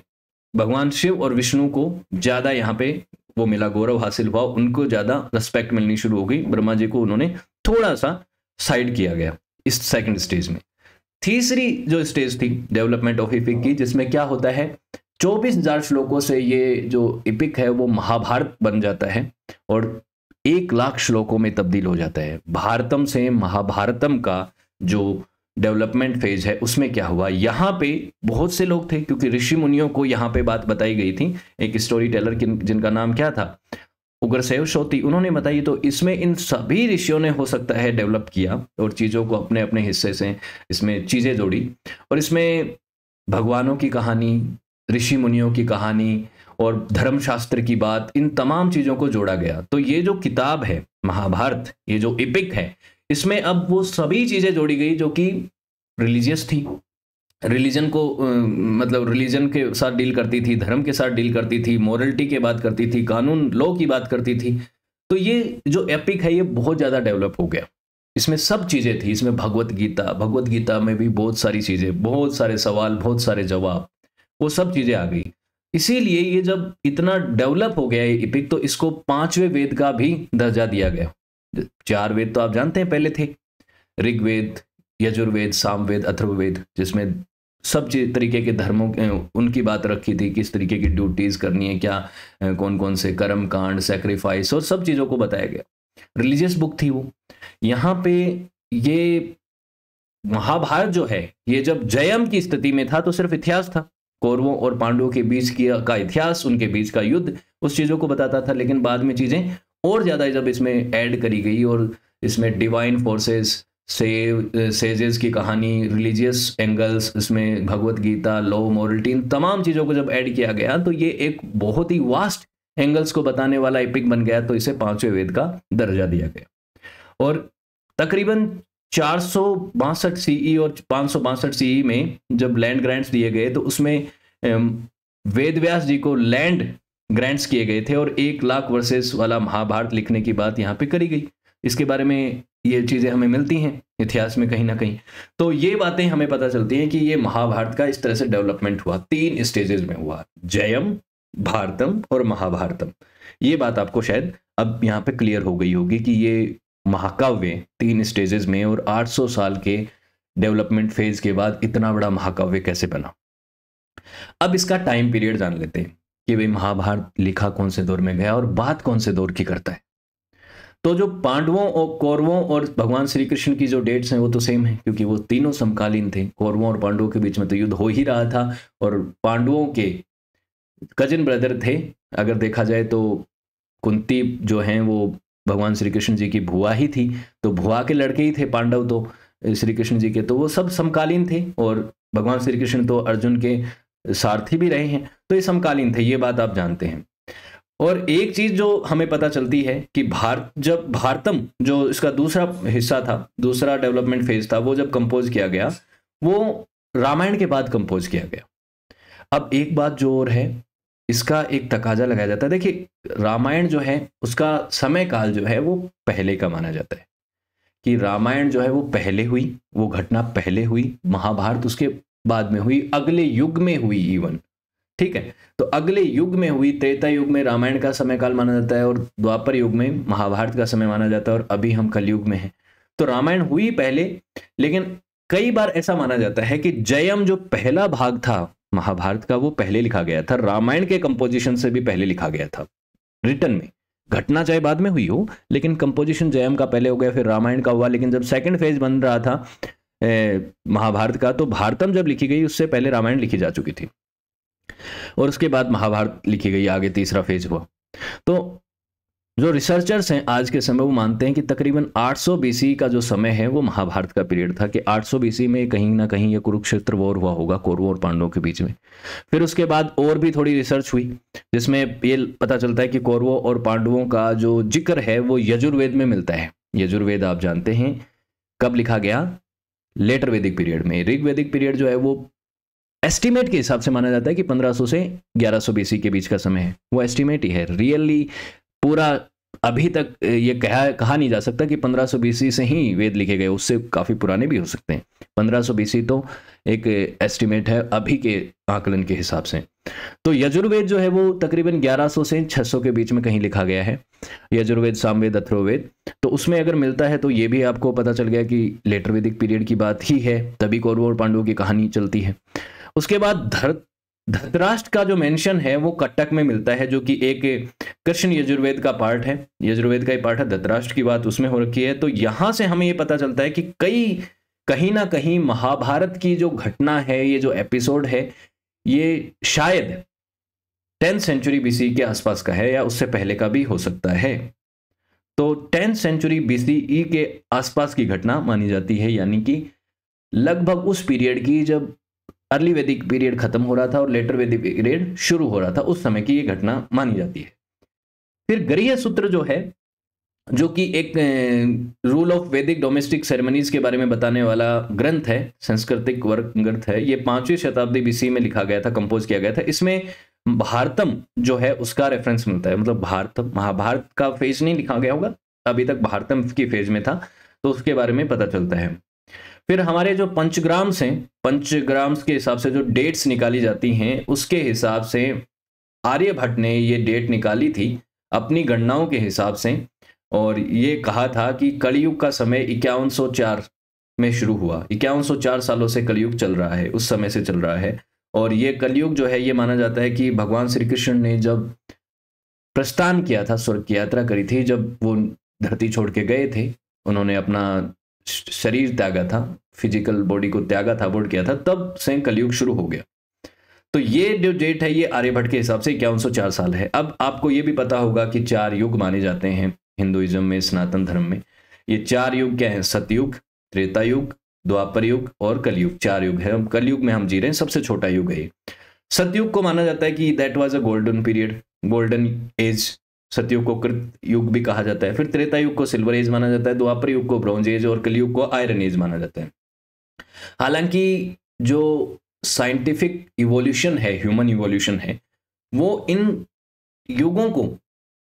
भगवान शिव और विष्णु को ज़्यादा यहाँ पे वो मिला गौरव हासिल हुआ उनको ज़्यादा रिस्पेक्ट मिलनी शुरू हो गई ब्रह्मा जी को उन्होंने थोड़ा सा साइड किया गया इस सेकंड स्टेज में तीसरी जो स्टेज थी डेवलपमेंट ऑफ इपिक की जिसमें क्या होता है चौबीस हजार श्लोकों से ये जो इपिक है वो महाभारत बन जाता है और एक लाख श्लोकों में तब्दील हो जाता है भारतम से महाभारतम का जो डेवलपमेंट फेज है उसमें क्या हुआ यहाँ पे बहुत से लोग थे क्योंकि ऋषि मुनियों को यहाँ पे बात बताई गई थी एक स्टोरी टेलर जिनका नाम क्या था उग्रसेव श्रोति उन्होंने बताई तो इसमें इन सभी ऋषियों ने हो सकता है डेवलप किया और चीज़ों को अपने अपने हिस्से से इसमें चीज़ें जोड़ी और इसमें भगवानों की कहानी ऋषि मुनियों की कहानी और धर्मशास्त्र की बात इन तमाम चीज़ों को जोड़ा गया तो ये जो किताब है महाभारत ये जो इपिक है इसमें अब वो सभी चीज़ें जोड़ी गई जो कि रिलीजियस थी रिलीजन को मतलब रिलीजन के साथ डील करती थी धर्म के साथ डील करती थी मॉरलिटी की बात करती थी कानून लॉ की बात करती थी तो ये जो एपिक है ये बहुत ज़्यादा डेवलप हो गया इसमें सब चीज़ें थी इसमें भगवत गीता भगवत गीता में भी बहुत सारी चीज़ें बहुत सारे सवाल बहुत सारे जवाब वो सब चीज़ें आ गई इसीलिए ये जब इतना डेवलप हो गया ये इपिक तो इसको पांचवें वेद का भी दर्जा दिया गया चार वेद तो आप जानते हैं पहले थे ऋग्वेद यजुर्वेद सामवेद अथर्ववेद जिसमें सब तरीके के धर्मों के उनकी बात रखी थी किस तरीके की ड्यूटीज़ करनी है क्या कौन कौन से कर्म कांड सेक्रीफाइस और सब चीज़ों को बताया गया रिलीजियस बुक थी वो यहाँ पे ये महाभारत जो है ये जब जयम की स्थिति में था तो सिर्फ इतिहास था कौरवों और पांडवों के बीच की का इतिहास उनके बीच का युद्ध उस चीज़ों को बताता था लेकिन बाद में चीज़ें और ज़्यादा जब इसमें ऐड करी गई और इसमें डिवाइन फोर्सेस सेव सेजेस की कहानी रिलीजियस एंगल्स इसमें भगवत गीता लो मॉरलिटी इन तमाम चीज़ों को जब ऐड किया गया तो ये एक बहुत ही वास्ट एंगल्स को बताने वाला एपिक बन गया तो इसे पांचवें वेद का दर्जा दिया गया और तकरीबन चार सौ बासठ सीई e और पाँच सौ बासठ सीई e में जब लैंड ग्रांट्स दिए गए तो उसमें um, वेद व्यास जी को लैंड ग्रांट्स किए गए थे और एक लाख वर्सेस वाला महाभारत लिखने की बात यहाँ पे करी गई इसके बारे में ये चीज़ें हमें मिलती हैं इतिहास में कहीं ना कहीं तो ये बातें हमें पता चलती हैं कि ये महाभारत का इस तरह से डेवलपमेंट हुआ तीन स्टेजेस में हुआ जयम भारतम और महाभारतम ये बात आपको शायद अब यहाँ पे क्लियर हो गई होगी कि ये महाकाव्य तीन स्टेजेस में और 800 साल के डेवलपमेंट फेज के बाद इतना बड़ा महाकाव्य कैसे बना अब इसका टाइम पीरियड जान लेते हैं कि भाई महाभारत लिखा कौन से दौर में गया और बात कौन से दौर की करता है तो जो पांडवों और कौरवों और भगवान श्री कृष्ण की जो डेट्स हैं वो तो सेम है क्योंकि वो तीनों समकालीन थे कौरवों और पांडवों के बीच में तो युद्ध हो ही रहा था और पांडवों के कजिन ब्रदर थे अगर देखा जाए तो कुंती जो हैं वो भगवान श्री कृष्ण जी की भुआ ही थी तो भुआ के लड़के ही थे पांडव तो श्री कृष्ण जी के तो वो सब समकालीन थे और भगवान श्री कृष्ण तो अर्जुन के सारथी भी रहे हैं तो ये समकालीन थे ये बात आप जानते हैं और एक चीज जो हमें पता चलती है कि भारत जब भारतम जो इसका दूसरा हिस्सा था दूसरा डेवलपमेंट फेज था वो जब कंपोज किया गया वो रामायण के बाद कंपोज किया गया अब एक बात जो और है इसका एक तकाजा लगाया जाता है देखिए रामायण जो है उसका समय काल जो है वो पहले का माना जाता है कि रामायण जो है वो पहले हुई वो घटना पहले हुई महाभारत उसके बाद में हुई अगले युग में हुई इवन ठीक है तो अगले युग में हुई त्रेता युग में रामायण का समय काल माना जाता है और द्वापर युग में महाभारत का समय माना जाता है और अभी हम कलयुग में हैं तो रामायण हुई पहले लेकिन कई बार ऐसा माना जाता है कि जयम जो पहला भाग था महाभारत का वो पहले लिखा गया था रामायण के कंपोजिशन से भी पहले लिखा गया था रिटर्न में घटना चाहे बाद में हुई हो लेकिन कंपोजिशन जयम का पहले हो गया फिर रामायण का हुआ लेकिन जब सेकंड फेज बन रहा था महाभारत का तो भारतम जब लिखी गई उससे पहले रामायण लिखी जा चुकी थी और उसके बाद महाभारत लिखी गई आगे तीसरा फेज हुआ तो जो रिसर्चर्स हैं आज के समय वो मानते हैं कि तकरीबन 800 बीसी का जो समय है वो महाभारत का पीरियड था कि 800 बीसी में कहीं ना कहीं ये कुरुक्षेत्र वॉर हुआ होगा कौरवों और पांडवों के बीच में फिर उसके बाद और भी थोड़ी रिसर्च हुई जिसमें ये पता चलता है कि कौरवों और पांडवों का जो जिक्र है वो यजुर्वेद में मिलता है यजुर्वेद आप जानते हैं कब लिखा गया लेटर वैदिक पीरियड में ऋग वैदिक पीरियड जो है वो एस्टिमेट के हिसाब से माना जाता है कि 1500 से 1100 बीसी के बीच का समय है वो एस्टिमेट ही है रियली पूरा अभी तक ये कहा कहा नहीं जा सकता कि 1500 बीसी से ही वेद लिखे गए उससे काफ़ी पुराने भी हो सकते हैं 1500 बीसी तो एक एस्टिमेट है अभी के आकलन के हिसाब से तो यजुर्वेद जो है वो तकरीबन 1100 से 600 के बीच में कहीं लिखा गया है यजुर्वेद सामवेद अथर्ववेद तो उसमें अगर मिलता है तो ये भी आपको पता चल गया कि लेटर वैदिक पीरियड की बात ही है तभी कौरव और पांडवों की कहानी चलती है उसके बाद धर धतराष्ट्र का जो मेंशन है वो कटक में मिलता है जो कि एक कृष्ण यजुर्वेद का पार्ट है यजुर्वेद का ही पार्ट है धतराष्ट्र की बात उसमें हो रखी है तो यहाँ से हमें ये पता चलता है कि कई कहीं ना कहीं महाभारत की जो घटना है ये जो एपिसोड है ये शायद टेंथ सेंचुरी बीसी के आसपास का है या उससे पहले का भी हो सकता है तो टेंथ सेंचुरी ई के आसपास की घटना मानी जाती है यानी कि लगभग उस पीरियड की जब अर्ली वैदिक पीरियड खत्म हो रहा था और लेटर वैदिक पीरियड शुरू हो रहा था उस समय की ये घटना मानी जाती है फिर गरीय सूत्र जो है जो कि एक rule of Vedic domestic ceremonies के बारे में बताने वाला ग्रंथ है सांस्कृतिक वर्ग ग्रंथ है ये पांचवी शताब्दी बीसी में लिखा गया था कंपोज किया गया था इसमें भारतम जो है उसका रेफरेंस मिलता है मतलब भारतम महाभारत का फेज नहीं लिखा गया होगा अभी तक भारतम की फेज में था तो उसके बारे में पता चलता है फिर हमारे जो पंचग्राम्स हैं पंचग्राम्स के हिसाब से जो डेट्स निकाली जाती हैं उसके हिसाब से आर्यभट्ट ने ये डेट निकाली थी अपनी गणनाओं के हिसाब से और ये कहा था कि कलयुग का समय इक्यावन में शुरू हुआ इक्यावन सालों से कलयुग चल रहा है उस समय से चल रहा है और ये कलयुग जो है ये माना जाता है कि भगवान श्री कृष्ण ने जब प्रस्थान किया था स्वर्ग की यात्रा करी थी जब वो धरती छोड़ के गए थे उन्होंने अपना शरीर त्यागा था फिजिकल बॉडी को त्यागा था बोर्ड किया था तब से कलयुग शुरू हो गया तो ये जो डेट है ये आर्यभट्ट के हिसाब से इक्यावन साल है अब आपको ये भी पता होगा कि चार युग माने जाते हैं हिंदुइज्म में सनातन धर्म में ये चार युग क्या है सतयुग त्रेता युग द्वापर युग और कलयुग चार युग है कलयुग में हम जी रहे हैं सबसे छोटा युग है सतयुग को माना जाता है कि that was a golden period golden age Satyug को कृत युग भी कहा जाता है फिर त्रेता युग को सिल्वर एज माना जाता है द्वापर युग को ब्रॉन्ज एज और कलयुग को आयरन एज माना जाता है हालांकि जो साइंटिफिक इवोल्यूशन है ह्यूमन इवोल्यूशन है वो इन युगों को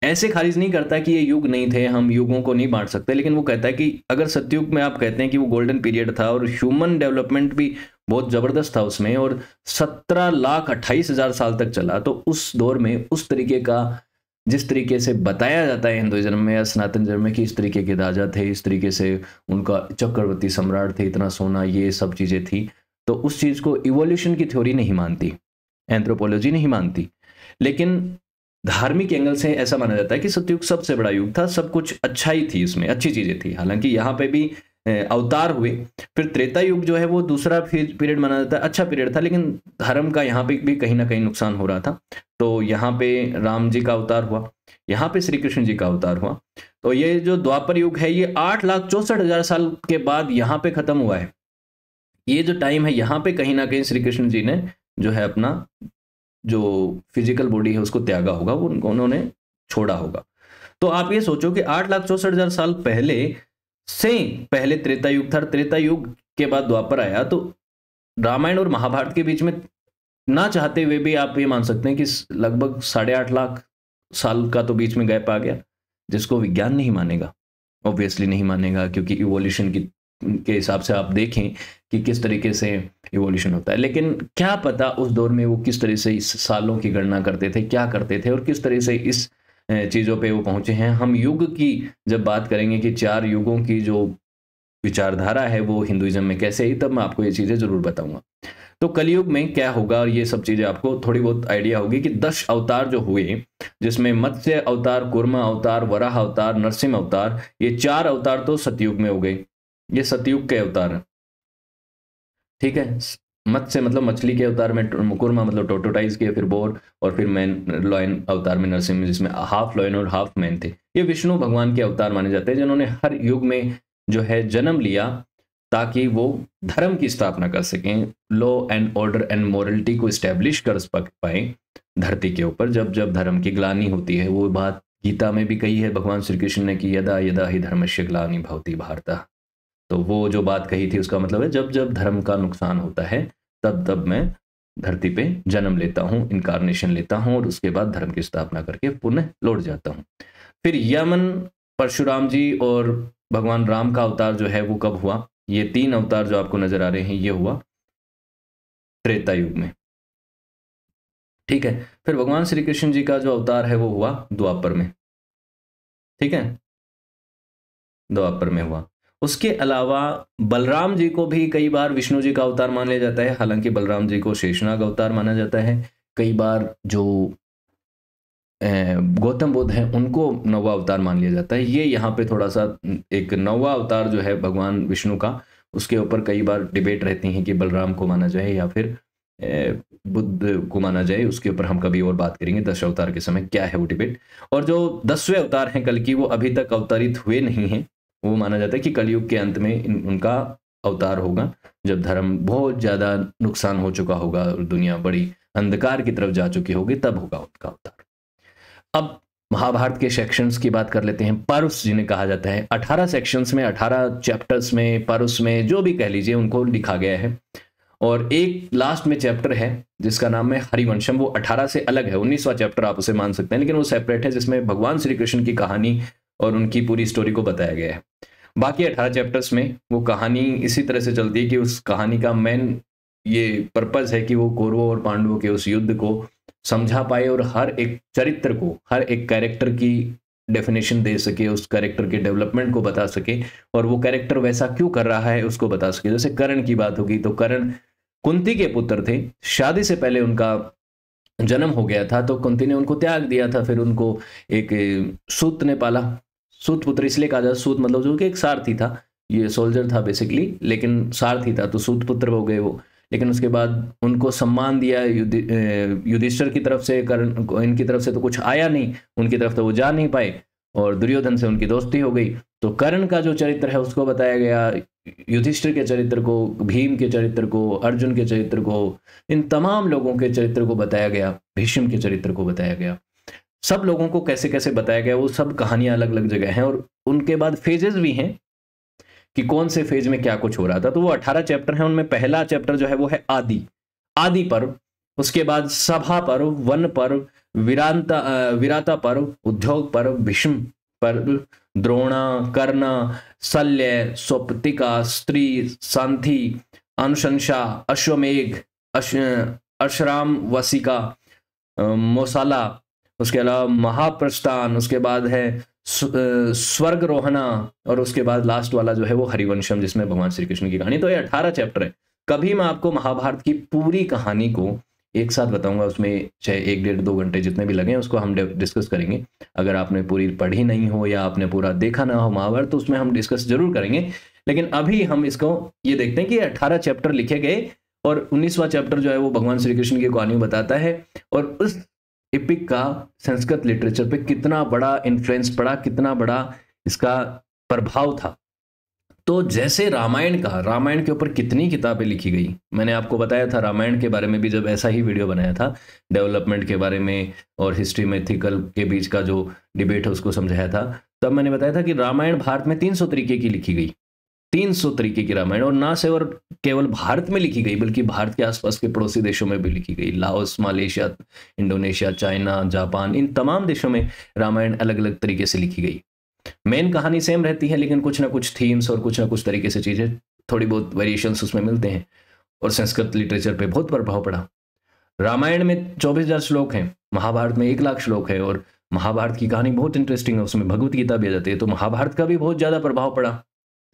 ऐसे खारिज नहीं करता कि ये युग नहीं थे हम युगों को नहीं बांट सकते लेकिन वो कहता है कि अगर सत्युग में आप कहते हैं कि वो गोल्डन पीरियड था और ह्यूमन डेवलपमेंट भी बहुत ज़बरदस्त था उसमें और सत्रह लाख अट्ठाईस हज़ार साल तक चला तो उस दौर में उस तरीके का जिस तरीके से बताया जाता है हिंदुज़म में या सनातन धर्म में कि इस तरीके के राजा थे इस तरीके से उनका चक्रवर्ती सम्राट थे इतना सोना ये सब चीज़ें थी तो उस चीज़ को इवोल्यूशन की थ्योरी नहीं मानती एंथ्रोपोलॉजी नहीं मानती लेकिन धार्मिक एंगल से ऐसा माना जाता है कि सत्ययुग सबसे बड़ा युग था सब कुछ अच्छा ही थी इसमें अच्छी चीजें थी हालांकि यहाँ पे भी अवतार हुए फिर त्रेता युग जो है वो दूसरा पीरियड माना जाता है अच्छा पीरियड था लेकिन धर्म का यहाँ पे भी कहीं ना कहीं नुकसान हो रहा था तो यहाँ पे राम जी का अवतार हुआ यहाँ पे श्री कृष्ण जी का अवतार हुआ तो ये जो द्वापर युग है ये आठ लाख चौसठ हजार साल के बाद यहाँ पे खत्म हुआ है ये जो टाइम है यहाँ पे कहीं ना कहीं श्री कृष्ण जी ने जो है अपना जो फिजिकल बॉडी है उसको त्यागा होगा वो उन्होंने छोड़ा होगा तो आप ये सोचो कि आठ लाख चौसठ हजार साल पहले से पहले त्रेता युग था त्रेता युग के बाद द्वापर आया तो रामायण और महाभारत के बीच में ना चाहते हुए भी आप ये मान सकते हैं कि लगभग साढ़े आठ लाख साल का तो बीच में गैप आ गया जिसको विज्ञान नहीं मानेगा ऑब्वियसली नहीं मानेगा क्योंकि इवोल्यूशन की के हिसाब से आप देखें कि किस तरीके से इवोल्यूशन होता है लेकिन क्या पता उस दौर में वो किस तरह से इस सालों की गणना करते थे क्या करते थे और किस तरह से इस चीज़ों पे वो पहुंचे हैं हम युग की जब बात करेंगे कि चार युगों की जो विचारधारा है वो हिंदुइज्म में कैसे आई तब मैं आपको ये चीज़ें ज़रूर बताऊंगा तो कलयुग में क्या होगा और ये सब चीज़ें आपको थोड़ी बहुत आइडिया होगी कि दस अवतार जो हुए जिसमें मत्स्य अवतार कुर्मा अवतार वराह अवतार नरसिंह अवतार ये चार अवतार तो सतयुग में हो गए ये सतयुग के अवतार ठीक है मत से मतलब मछली के अवतार में मुकुरमा मतलब टोटोटाइज किया फिर बोर और फिर मैन लॉयन अवतार में नरसिंह जिसमें हाफ लॉयन और हाफ मैन थे ये विष्णु भगवान के अवतार माने जाते हैं जिन्होंने हर युग में जो है जन्म लिया ताकि वो धर्म की स्थापना कर सकें law and order and morality को स्टैब्लिश कर पाए धरती के ऊपर जब जब धर्म की ग्लानी होती है वो बात गीता में भी कही है भगवान श्री कृष्ण ने कि यदा यदा ही धर्म से ग्लानी भवती भारत तो वो जो बात कही थी उसका मतलब है जब जब धर्म का नुकसान होता है तब तब मैं धरती पे जन्म लेता हूँ इनकारनेशन लेता हूँ और उसके बाद धर्म की स्थापना करके पुनः लौट जाता हूँ फिर यमन परशुराम जी और भगवान राम का अवतार जो है वो कब हुआ ये तीन अवतार जो आपको नजर आ रहे हैं ये हुआ त्रेता युग में ठीक है फिर भगवान श्री कृष्ण जी का जो अवतार है वो हुआ द्वापर में ठीक है द्वापर में हुआ उसके अलावा बलराम जी को भी कई बार विष्णु जी का अवतार मान लिया जाता है हालांकि बलराम जी को शेषनाग अवतार माना जाता है कई बार जो गौतम बुद्ध हैं उनको नौवा अवतार मान लिया जाता है ये यहाँ पे थोड़ा सा एक नौवा अवतार जो है भगवान विष्णु का उसके ऊपर कई बार डिबेट रहती हैं कि बलराम को माना जाए या फिर बुद्ध को माना जाए उसके ऊपर हम कभी और बात करेंगे दस अवतार के समय क्या है वो डिबेट और जो दसवें अवतार हैं कल की वो अभी तक अवतारित हुए नहीं हैं वो माना जाता है कि कलयुग के अंत में इन उनका अवतार होगा जब धर्म बहुत ज़्यादा नुकसान हो चुका होगा और दुनिया बड़ी अंधकार की तरफ जा चुकी होगी तब होगा उनका अवतार अब महाभारत के सेक्शंस की बात कर लेते हैं पर्वस जिन्हें कहा जाता है अठारह सेक्शंस में अठारह चैप्टर्स में पर्वस में जो भी कह लीजिए उनको लिखा गया है और एक लास्ट में चैप्टर है जिसका नाम है हरिवंशम वो 18 से अलग है उन्नीसवा चैप्टर आप उसे मान सकते हैं लेकिन वो सेपरेट है जिसमें भगवान श्री कृष्ण की कहानी और उनकी पूरी स्टोरी को बताया गया है बाकी अठारह चैप्टर्स में वो कहानी इसी तरह से चलती है कि उस कहानी का मेन ये पर्पज़ है कि वो कौरवों और पांडवों के उस युद्ध को समझा पाए और हर एक चरित्र को हर एक कैरेक्टर की डेफिनेशन दे सके उस कैरेक्टर के डेवलपमेंट को बता सके और वो कैरेक्टर वैसा क्यों कर रहा है उसको बता सके जैसे करण की बात होगी तो करण कुंती के पुत्र थे शादी से पहले उनका जन्म हो गया था तो कुंती ने उनको त्याग दिया था फिर उनको एक सूत ने पाला सूत पुत्र इसलिए कहा जाता सूत मतलब जो कि एक सारथी था ये सोल्जर था बेसिकली लेकिन सारथी था तो सूत पुत्र हो गए वो लेकिन उसके बाद उनको सम्मान दिया युधिष्ठर की तरफ से कर्ण इनकी तरफ से तो कुछ आया नहीं उनकी तरफ तो वो जा नहीं पाए और दुर्योधन से उनकी दोस्ती हो गई तो कर्ण का जो चरित्र है उसको बताया गया युधिष्ठिर के चरित्र को भीम के चरित्र को अर्जुन के चरित्र को इन तमाम लोगों के चरित्र को बताया गया भीष्म के चरित्र को बताया गया सब लोगों को कैसे कैसे बताया गया वो सब कहानियां अलग अलग जगह हैं और उनके बाद फेजेस भी हैं कि कौन से फेज में क्या कुछ हो रहा था तो वो अठारह चैप्टर हैं उनमें पहला चैप्टर जो है वो है आदि आदि पर्व उसके बाद सभा पर्व वन पर्व विरांता विराता पर्व उद्योग पर्व भीष्म पर्व द्रोणा कर्ण शल्य स्वप्तिका स्त्री शांति अनुशंसा अश्वमेघ अश्राम वसिका मोसाला उसके अलावा महाप्रस्थान उसके बाद है स्वर्ग रोहना और उसके बाद लास्ट वाला जो है वो हरिवंशम जिसमें भगवान श्री कृष्ण की कहानी तो ये अठारह चैप्टर है कभी मैं आपको महाभारत की पूरी कहानी को एक साथ बताऊंगा उसमें चाहे एक डेढ़ दो घंटे जितने भी लगे उसको हम डिस्कस करेंगे अगर आपने पूरी पढ़ी नहीं हो या आपने पूरा देखा ना हो महाभारत तो उसमें हम डिस्कस जरूर करेंगे लेकिन अभी हम इसको ये देखते हैं कि अठारह चैप्टर लिखे गए और उन्नीसवा चैप्टर जो है वो भगवान श्री कृष्ण की कहानी बताता है और उस इपिक का संस्कृत लिटरेचर पे कितना बड़ा इन्फ्लुएंस पड़ा कितना बड़ा इसका प्रभाव था तो जैसे रामायण का रामायण के ऊपर कितनी किताबें लिखी गई मैंने आपको बताया था रामायण के बारे में भी जब ऐसा ही वीडियो बनाया था डेवलपमेंट के बारे में और हिस्ट्री में थिकल के बीच का जो डिबेट है उसको समझाया था तब मैंने बताया था कि रामायण भारत में तीन सौ तरीके की लिखी गई 300 तरीके की रामायण और ना सेवर केवल भारत में लिखी गई बल्कि भारत के आसपास के पड़ोसी देशों में भी लिखी गई Laos Malaysia Indonesia China Japan इन तमाम देशों में रामायण अलग अलग तरीके से लिखी गई मेन कहानी सेम रहती है लेकिन कुछ ना कुछ थीम्स और कुछ ना कुछ तरीके से चीज़ें थोड़ी बहुत वेरिएशंस उसमें मिलते हैं और संस्कृत लिटरेचर पर बहुत प्रभाव पड़ा रामायण में चौबीस हजार श्लोक हैं महाभारत में एक लाख श्लोक है और महाभारत की कहानी बहुत इंटरेस्टिंग है उसमें भगवत गीता भी आ जाती है तो महाभारत का भी बहुत ज़्यादा प्रभाव पड़ा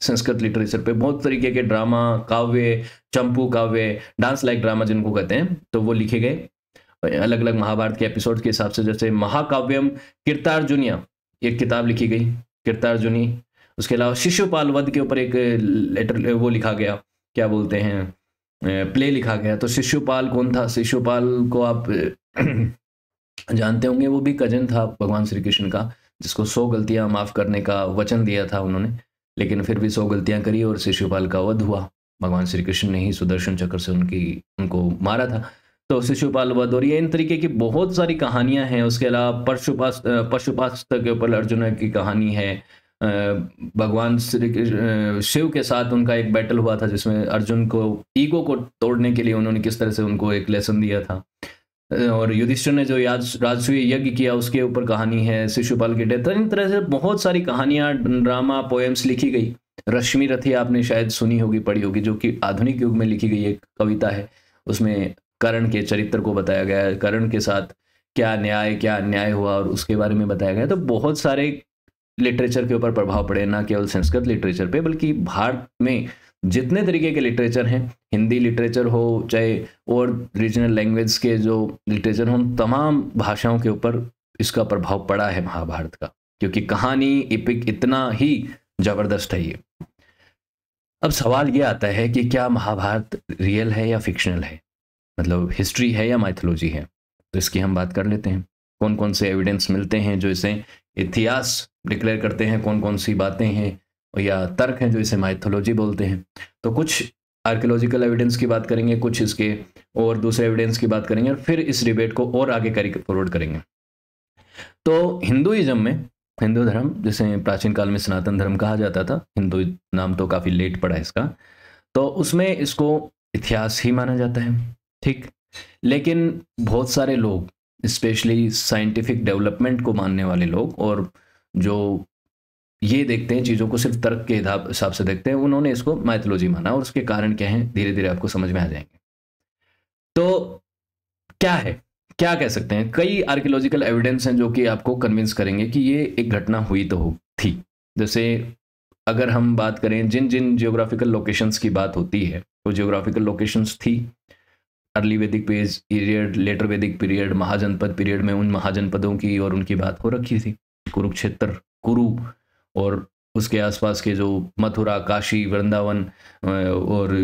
संस्कृत लिटरेचर पे बहुत तरीके के ड्रामा काव्य चंपू काव्य डांस लाइक ड्रामा जिनको कहते हैं तो वो लिखे गए अलग अलग महाभारत के एपिसोड के हिसाब से जैसे महाकाव्यम किरतार्जुनिया एक किताब लिखी गई किरतार्जुनी उसके अलावा शिशुपाल वध के ऊपर एक लेटर वो लिखा गया क्या बोलते हैं प्ले लिखा गया तो शिशुपाल कौन था शिशुपाल को आप जानते होंगे वो भी कजन था भगवान श्री कृष्ण का जिसको सौ गलतियां माफ़ करने का वचन दिया था उन्होंने लेकिन फिर भी सौ गलतियां करी और शिशुपाल का वध हुआ भगवान श्री कृष्ण ने ही सुदर्शन चक्र से उनकी उनको मारा था तो शिशुपाल वध और ये इन तरीके की बहुत सारी कहानियां हैं उसके अलावा पशुपास पशुपास्त्र के ऊपर अर्जुन की कहानी है भगवान श्री शिव के साथ उनका एक बैटल हुआ था जिसमें अर्जुन को ईगो को तोड़ने के लिए उन्होंने किस तरह से उनको एक लेसन दिया था और युधिष्ठिर ने जो याद राजसूय यज्ञ किया उसके ऊपर कहानी है शिशुपाल की डेथ तो इन तरह से बहुत सारी कहानियां ड्रामा पोएम्स लिखी गई रश्मि रथी आपने शायद सुनी होगी पढ़ी होगी जो कि आधुनिक युग में लिखी गई एक कविता है उसमें करण के चरित्र को बताया गया है करण के साथ क्या न्याय क्या अन्याय हुआ और उसके बारे में बताया गया तो बहुत सारे लिटरेचर के ऊपर प्रभाव पड़े ना केवल संस्कृत लिटरेचर पे बल्कि भारत में जितने तरीके के लिटरेचर हैं हिंदी लिटरेचर हो चाहे और रीजनल लैंग्वेज के जो लिटरेचर हों तमाम भाषाओं के ऊपर इसका प्रभाव पड़ा है महाभारत का क्योंकि कहानी इपिक इतना ही जबरदस्त है ये अब सवाल ये आता है कि क्या महाभारत रियल है या फिक्शनल है मतलब हिस्ट्री है या माइथोलॉजी है तो इसकी हम बात कर लेते हैं कौन कौन से एविडेंस मिलते हैं जो इसे इतिहास डिक्लेयर करते हैं कौन कौन सी बातें हैं या तर्क हैं जो इसे माइथोलॉजी बोलते हैं तो कुछ आर्कियोलॉजिकल एविडेंस की बात करेंगे कुछ इसके और दूसरे एविडेंस की बात करेंगे और फिर इस डिबेट को और आगे करी फॉरवर्ड करेंगे तो हिंदुइज्म में हिंदू धर्म जिसे प्राचीन काल में सनातन धर्म कहा जाता था हिंदू नाम तो काफ़ी लेट पड़ा इसका तो उसमें इसको इतिहास ही माना जाता है ठीक लेकिन बहुत सारे लोग स्पेशली साइंटिफिक डेवलपमेंट को मानने वाले लोग और जो ये देखते हैं चीज़ों को सिर्फ तर्क के हिसाब से देखते हैं उन्होंने इसको माइथोलॉजी माना और उसके कारण क्या हैं धीरे धीरे आपको समझ में आ जाएंगे तो क्या है क्या कह सकते हैं कई आर्कियोलॉजिकल एविडेंस हैं जो कि आपको कन्विंस करेंगे कि ये एक घटना हुई तो हो थी जैसे अगर हम बात करें जिन जिन जियोग्राफिकल लोकेशंस की बात होती है वो तो जियोग्राफिकल लोकेशंस थी early Vedic period later Vedic period Mahajanapada period में उन महाजनपदों की और उनकी बात हो रखी थी कुरुक्षेत्र कुरु और उसके आसपास के जो मथुरा काशी वृंदावन और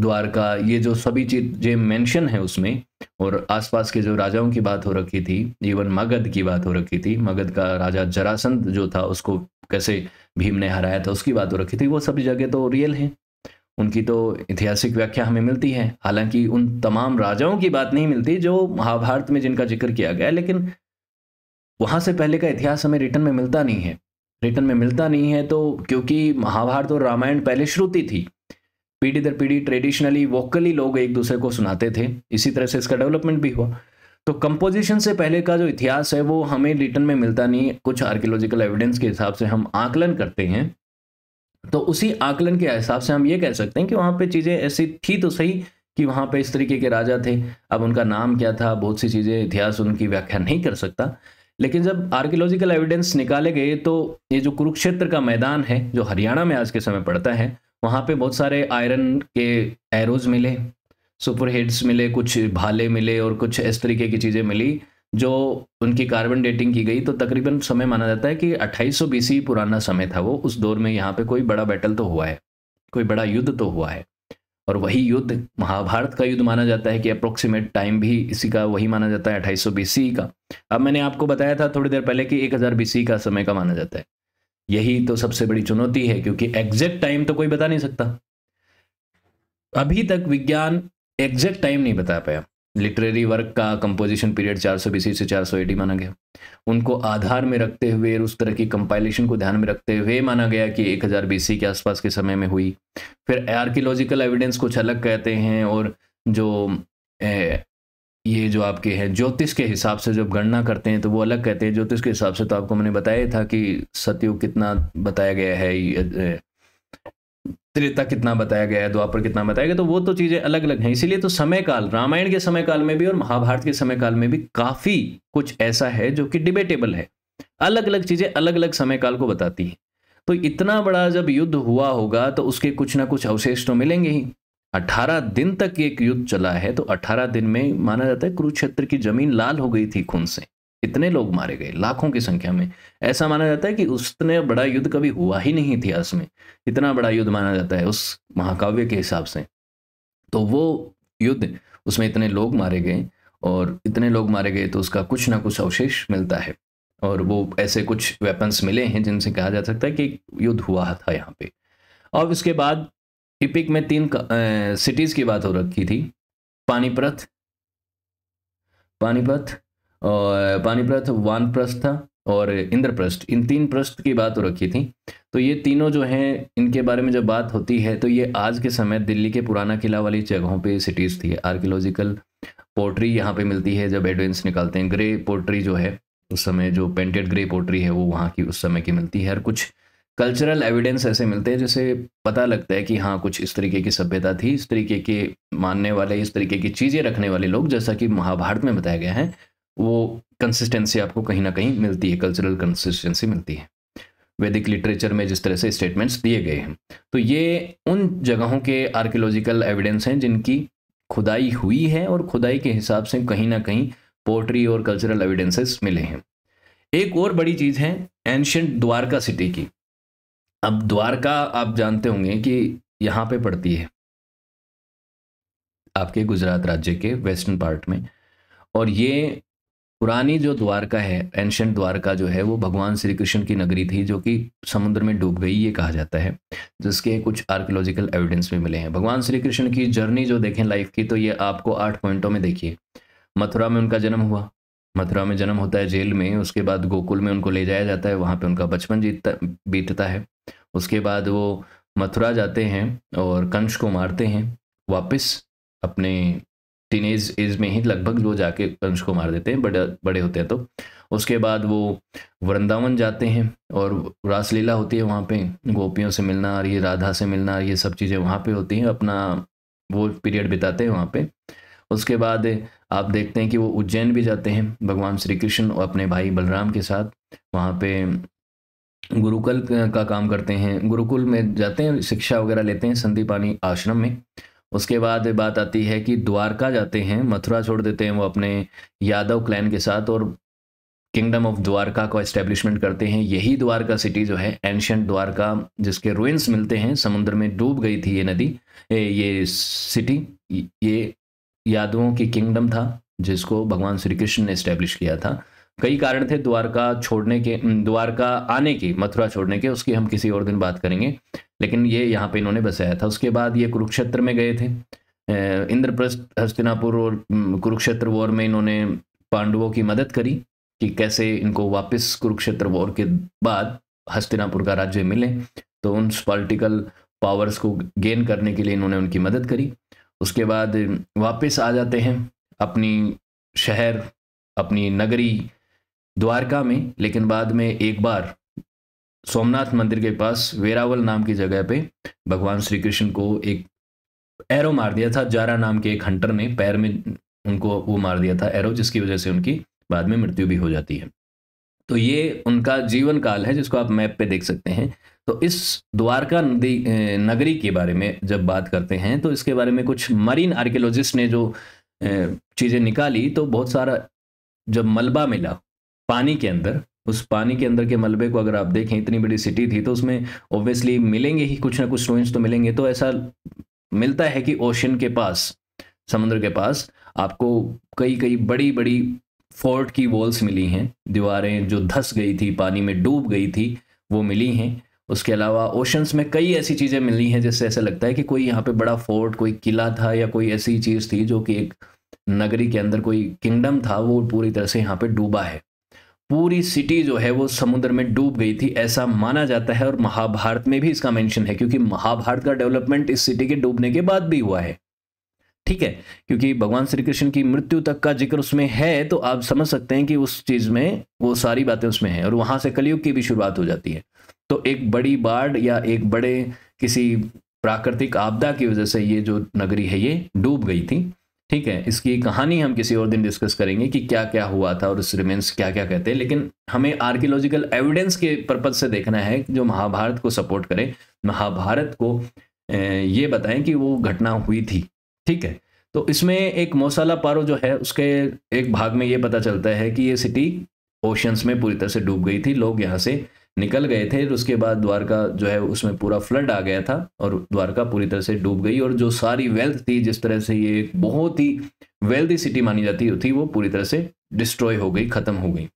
द्वारका ये जो सभी चीजें मेंशन है उसमें और आसपास के जो राजाओं की बात हो रखी थी इवन मगध की बात हो रखी थी मगध का राजा जरासंध जो था उसको कैसे भीम ने हराया था उसकी बात हो रखी थी वो सभी जगह तो रियल है उनकी तो ऐतिहासिक व्याख्या हमें मिलती है हालांकि उन तमाम राजाओं की बात नहीं मिलती जो महाभारत में जिनका जिक्र किया गया लेकिन वहां से पहले का इतिहास हमें रिटर्न में मिलता नहीं है रिटर्न में मिलता नहीं है तो क्योंकि महाभारत और रामायण पहले श्रुति थी पीढ़ी दर पीढ़ी ट्रेडिशनली वोकली लोग एक दूसरे को सुनाते थे इसी तरह से इसका डेवलपमेंट भी हुआ तो कंपोजिशन से पहले का जो इतिहास है वो हमें रिटर्न में मिलता नहीं कुछ आर्कियोलॉजिकल एविडेंस के हिसाब से हम आकलन करते हैं तो उसी आकलन के हिसाब से हम ये कह सकते हैं कि वहाँ पे चीज़ें ऐसी थी तो सही कि वहाँ पे इस तरीके के राजा थे अब उनका नाम क्या था बहुत सी चीज़ें इतिहास उनकी व्याख्या नहीं कर सकता लेकिन जब आर्कियोलॉजिकल एविडेंस निकाले गए तो ये जो कुरुक्षेत्र का मैदान है जो हरियाणा में आज के समय पड़ता है वहाँ पे बहुत सारे आयरन के एरोज मिले सुपर हेड्स मिले कुछ भाले मिले और कुछ इस तरीके की चीज़ें मिली जो उनकी कार्बन डेटिंग की गई तो तकरीबन समय माना जाता है कि 2800 सौ पुराना समय था वो उस दौर में यहाँ पे कोई बड़ा बैटल तो हुआ है कोई बड़ा युद्ध तो हुआ है और वही युद्ध महाभारत का युद्ध माना जाता है कि अप्रोक्सीमेट टाइम भी इसी का वही माना जाता है अट्ठाईस सौ का अब मैंने आपको बताया था थोड़ी देर पहले कि एक हज़ार का समय का माना जाता है यही तो सबसे बड़ी चुनौती है क्योंकि एग्जैक्ट टाइम तो कोई बता नहीं सकता अभी तक विज्ञान एग्जैक्ट टाइम नहीं बता पाया लिटरेरी वर्क का कंपोजिशन पीरियड सौ बीस से सौ 480 माना गया उनको आधार में रखते हुए उस तरह की कंपाइलेशन को ध्यान में रखते हुए माना गया कि 1000 बीसी के आसपास के समय में हुई फिर आर्कियोलॉजिकल एविडेंस कुछ अलग कहते हैं और जो ए, ये जो आपके हैं ज्योतिष के हिसाब से जब गणना करते हैं तो वो अलग कहते हैं ज्योतिष के हिसाब से तो आपको मैंने बताया था कि सतयुग कितना बताया गया है त्रेता कितना बताया गया है द्वापर कितना बताया गया तो वो तो चीज़ें अलग अलग हैं इसीलिए तो समय काल रामायण के समय काल में भी और महाभारत के समय काल में भी काफ़ी कुछ ऐसा है जो कि डिबेटेबल है अलग अलग चीज़ें अलग अलग समय काल को बताती है तो इतना बड़ा जब युद्ध हुआ होगा तो उसके कुछ ना कुछ अवशेष तो मिलेंगे ही अठारह दिन तक एक युद्ध चला है तो अठारह दिन में माना जाता है कुरुक्षेत्र की जमीन लाल हो गई थी खून से कितने लोग मारे गए लाखों की संख्या में ऐसा माना जाता है कि उसने बड़ा युद्ध कभी हुआ ही नहीं इतिहास में इतना बड़ा युद्ध माना जाता है उस महाकाव्य के हिसाब से तो वो युद्ध उसमें इतने लोग मारे गए और इतने लोग मारे गए तो उसका कुछ ना कुछ अवशेष मिलता है और वो ऐसे कुछ वेपन्स मिले हैं जिनसे कहा जा सकता है कि युद्ध हुआ था यहाँ पे और उसके बाद इपिक में तीन सिटीज़ की बात हो रखी थी पानीपत पानीपत और पानीप्रथ वान प्रस्थ था और इंद्रप्रस्थ इन तीन प्रस्थ की बात रखी थी तो ये तीनों जो हैं इनके बारे में जब बात होती है तो ये आज के समय दिल्ली के पुराना किला वाली जगहों पे सिटीज़ थी आर्कियोलॉजिकल पोट्री यहाँ पे मिलती है जब एडवेंस निकालते हैं ग्रे पोट्री जो है उस समय जो पेंटेड ग्रे पोट्री है वो वहाँ की उस समय की मिलती है और कुछ कल्चरल एविडेंस ऐसे मिलते हैं जैसे पता लगता है कि हाँ कुछ इस तरीके की सभ्यता थी इस तरीके के मानने वाले इस तरीके की चीज़ें रखने वाले लोग जैसा कि महाभारत में बताया गया है वो कंसिस्टेंसी आपको कहीं ना कहीं मिलती है कल्चरल कंसिस्टेंसी मिलती है वैदिक लिटरेचर में जिस तरह से स्टेटमेंट्स दिए गए हैं तो ये उन जगहों के आर्कियोलॉजिकल एविडेंस हैं जिनकी खुदाई हुई है और खुदाई के हिसाब से कहीं ना कहीं पोट्री और कल्चरल एविडेंसेस मिले हैं एक और बड़ी चीज़ है एंशंट द्वारका सिटी की अब द्वारका आप जानते होंगे कि यहाँ पे पड़ती है आपके गुजरात राज्य के वेस्टर्न पार्ट में और ये पुरानी जो द्वारका है एंशंट द्वारका जो है वो भगवान श्री कृष्ण की नगरी थी जो कि समुद्र में डूब गई ये कहा जाता है जिसके कुछ आर्कोलॉजिकल एविडेंस भी मिले हैं भगवान श्री कृष्ण की जर्नी जो देखें लाइफ की तो ये आपको आठ पॉइंटों में देखिए मथुरा में उनका जन्म हुआ मथुरा में जन्म होता है जेल में उसके बाद गोकुल में उनको ले जाया जाता है वहाँ पर उनका बचपन जीतता बीतता है उसके बाद वो मथुरा जाते हैं और कंश को मारते हैं वापस अपने टीनेज एज में ही लगभग वो जाके कंस को मार देते हैं बड़े बड़े होते हैं तो उसके बाद वो वृंदावन जाते हैं और रासलीला होती है वहाँ पे गोपियों से मिलना और ये राधा से मिलना ये सब चीज़ें वहाँ पे होती हैं अपना वो पीरियड बिताते हैं वहाँ पे उसके बाद आप देखते हैं कि वो उज्जैन भी जाते हैं भगवान श्री कृष्ण और अपने भाई बलराम के साथ वहाँ पे गुरुकुल का काम करते हैं गुरुकुल में जाते हैं शिक्षा वगैरह लेते हैं संदीपानी आश्रम में उसके बाद बात आती है कि द्वारका जाते हैं मथुरा छोड़ देते हैं वो अपने यादव क्लैन के साथ और किंगडम ऑफ द्वारका को एस्टेब्लिशमेंट करते हैं यही द्वारका सिटी जो है एंशंट द्वारका जिसके रुइंस मिलते हैं समुद्र में डूब गई थी ये नदी ये सिटी ये यादवों की किंगडम था जिसको भगवान श्री कृष्ण ने इस्टेब्लिश किया था कई कारण थे द्वारका छोड़ने के द्वारका आने के मथुरा छोड़ने के उसकी हम किसी और दिन बात करेंगे लेकिन ये यहाँ पे इन्होंने बसाया था उसके बाद ये कुरुक्षेत्र में गए थे इंद्रप्रस्थ हस्तिनापुर और कुरुक्षेत्र वॉर में इन्होंने पांडवों की मदद करी कि कैसे इनको वापस कुरुक्षेत्र वॉर के बाद हस्तिनापुर का राज्य मिले तो उन पॉलिटिकल पावर्स को गेन करने के लिए इन्होंने उनकी मदद करी उसके बाद वापस आ जाते हैं अपनी शहर अपनी नगरी द्वारका में लेकिन बाद में एक बार सोमनाथ मंदिर के पास वेरावल नाम की जगह पे भगवान श्री कृष्ण को एक एरो मार दिया था जारा नाम के एक हंटर ने पैर में उनको वो मार दिया था एरो जिसकी वजह से उनकी बाद में मृत्यु भी हो जाती है तो ये उनका जीवन काल है जिसको आप मैप पे देख सकते हैं तो इस द्वारका नदी नगरी के बारे में जब बात करते हैं तो इसके बारे में कुछ मरीन आर्कियोलॉजिस्ट ने जो चीज़ें निकाली तो बहुत सारा जब मलबा मिला पानी के अंदर उस पानी के अंदर के मलबे को अगर आप देखें इतनी बड़ी सिटी थी तो उसमें ऑब्वियसली मिलेंगे ही कुछ ना कुछ रूइंस तो मिलेंगे तो ऐसा मिलता है कि ओशन के पास समुद्र के पास आपको कई कई बड़ी बड़ी फोर्ट की वॉल्स मिली हैं दीवारें जो धस गई थी पानी में डूब गई थी वो मिली हैं उसके अलावा ओशंस में कई ऐसी चीज़ें मिली हैं जिससे ऐसा लगता है कि कोई यहाँ पे बड़ा फोर्ट कोई किला था या कोई ऐसी चीज़ थी जो कि एक नगरी के अंदर कोई किंगडम था वो पूरी तरह से यहाँ पे डूबा है पूरी सिटी जो है वो समुद्र में डूब गई थी ऐसा माना जाता है और महाभारत में भी इसका मेंशन है क्योंकि महाभारत का डेवलपमेंट इस सिटी के डूबने के बाद भी हुआ है ठीक है क्योंकि भगवान श्री कृष्ण की मृत्यु तक का जिक्र उसमें है तो आप समझ सकते हैं कि उस चीज़ में वो सारी बातें उसमें हैं और वहां से कलयुग की भी शुरुआत हो जाती है तो एक बड़ी बाढ़ या एक बड़े किसी प्राकृतिक आपदा की वजह से ये जो नगरी है ये डूब गई थी ठीक है इसकी कहानी हम किसी और दिन डिस्कस करेंगे कि क्या क्या हुआ था और उस रिमेन्स क्या क्या कहते हैं लेकिन हमें आर्कियोलॉजिकल एविडेंस के पर्पज से देखना है जो महाभारत को सपोर्ट करे महाभारत को ये बताएं कि वो घटना हुई थी ठीक है तो इसमें एक मौसाला पारो जो है उसके एक भाग में ये पता चलता है कि ये सिटी ओशंस में पूरी तरह से डूब गई थी लोग यहाँ से निकल गए थे उसके बाद द्वारका जो है उसमें पूरा फ्लड आ गया था और द्वारका पूरी तरह से डूब गई और जो सारी वेल्थ थी जिस तरह से ये एक बहुत ही वेल्दी सिटी मानी जाती थी वो पूरी तरह से डिस्ट्रॉय हो गई ख़त्म हो गई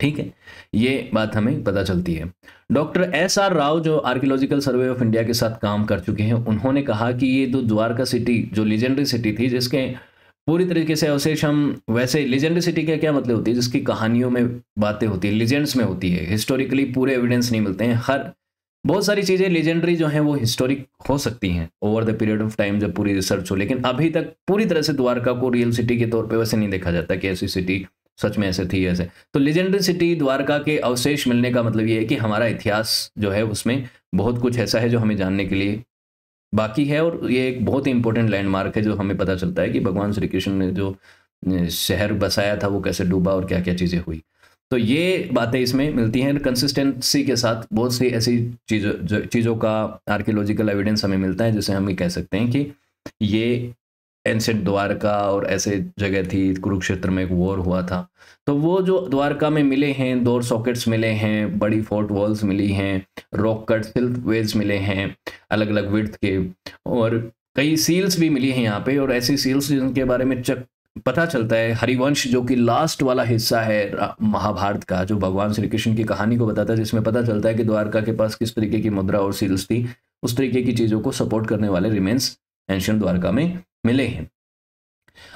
ठीक है ये बात हमें पता चलती है डॉक्टर एस आर राव जो आर्कियोलॉजिकल सर्वे ऑफ इंडिया के साथ काम कर चुके हैं उन्होंने कहा कि ये जो द्वारका सिटी जो लीजेंडरी सिटी थी जिसके पूरी तरीके से अवशेष हम वैसे लेजेंड सिटी का क्या मतलब होती है जिसकी कहानियों में बातें होती है लेजेंड्स में होती है हिस्टोरिकली पूरे एविडेंस नहीं मिलते हैं हर बहुत सारी चीज़ें लेजेंडरी जो हैं वो हिस्टोरिक हो सकती हैं over the period of time जब पूरी रिसर्च हो लेकिन अभी तक पूरी तरह से द्वारका को रियल सिटी के तौर पे वैसे नहीं देखा जाता कि ऐसी सिटी सच में ऐसे थी ऐसे तो लेजेंडरी सिटी द्वारका के अवशेष मिलने का मतलब ये है कि हमारा इतिहास जो है उसमें बहुत कुछ ऐसा है जो हमें जानने के लिए बाकी है और ये एक बहुत ही इंपॉर्टेंट लैंडमार्क है जो हमें पता चलता है कि भगवान श्री कृष्ण ने जो शहर बसाया था वो कैसे डूबा और क्या क्या चीज़ें हुई तो ये बातें इसमें मिलती हैं कंसिस्टेंसी के साथ बहुत सी ऐसी चीज़ों चीज़ों का आर्कियोलॉजिकल एविडेंस हमें मिलता है जिसे हम ये कह सकते हैं कि ये एंसेंट द्वारका और ऐसे जगह थी कुरुक्षेत्र में एक वॉर हुआ था तो वो जो द्वारका में मिले हैं दो सॉकेट्स मिले हैं बड़ी फोर्ट वॉल्स मिली हैं रॉक कट सिल्क वेज मिले हैं अलग अलग विथ के और कई सील्स भी मिली हैं यहाँ पे और ऐसी सील्स जिनके बारे में चक पता चलता है हरिवंश जो कि लास्ट वाला हिस्सा है महाभारत का जो भगवान श्री कृष्ण की कहानी को बताता है जिसमें पता चलता है कि द्वारका के पास किस तरीके की मुद्रा और सील्स थी उस तरीके की चीज़ों को सपोर्ट करने वाले रिमेन्स एंशियन द्वारका में मिले हैं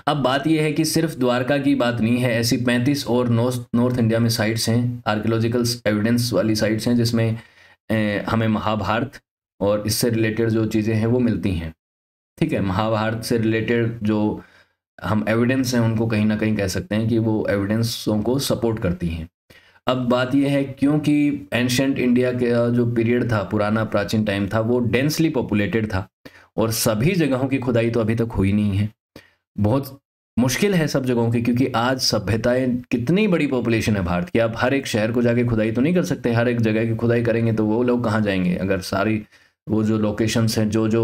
अब बात यह है कि सिर्फ द्वारका की बात नहीं है ऐसी 35 और नॉर्थ नॉर्थ इंडिया में साइट्स हैं आर्कियोलॉजिकल एविडेंस वाली साइट्स हैं जिसमें हमें महाभारत और इससे रिलेटेड जो चीज़ें हैं वो मिलती हैं ठीक है महाभारत से रिलेटेड जो हम एविडेंस हैं उनको कहीं ना कहीं कह सकते हैं कि वो एविडेंसों को सपोर्ट करती हैं अब बात यह है क्योंकि एंशंट इंडिया का जो पीरियड था पुराना प्राचीन टाइम था वो डेंसली पॉपुलेटेड था और सभी जगहों की खुदाई तो अभी तक हुई नहीं है बहुत मुश्किल है सब जगहों की क्योंकि आज सभ्यताएं कितनी बड़ी पॉपुलेशन है भारत की आप हर एक शहर को जाके खुदाई तो नहीं कर सकते हर एक जगह की खुदाई करेंगे तो वो लोग कहाँ जाएंगे अगर सारी वो जो लोकेशंस हैं जो जो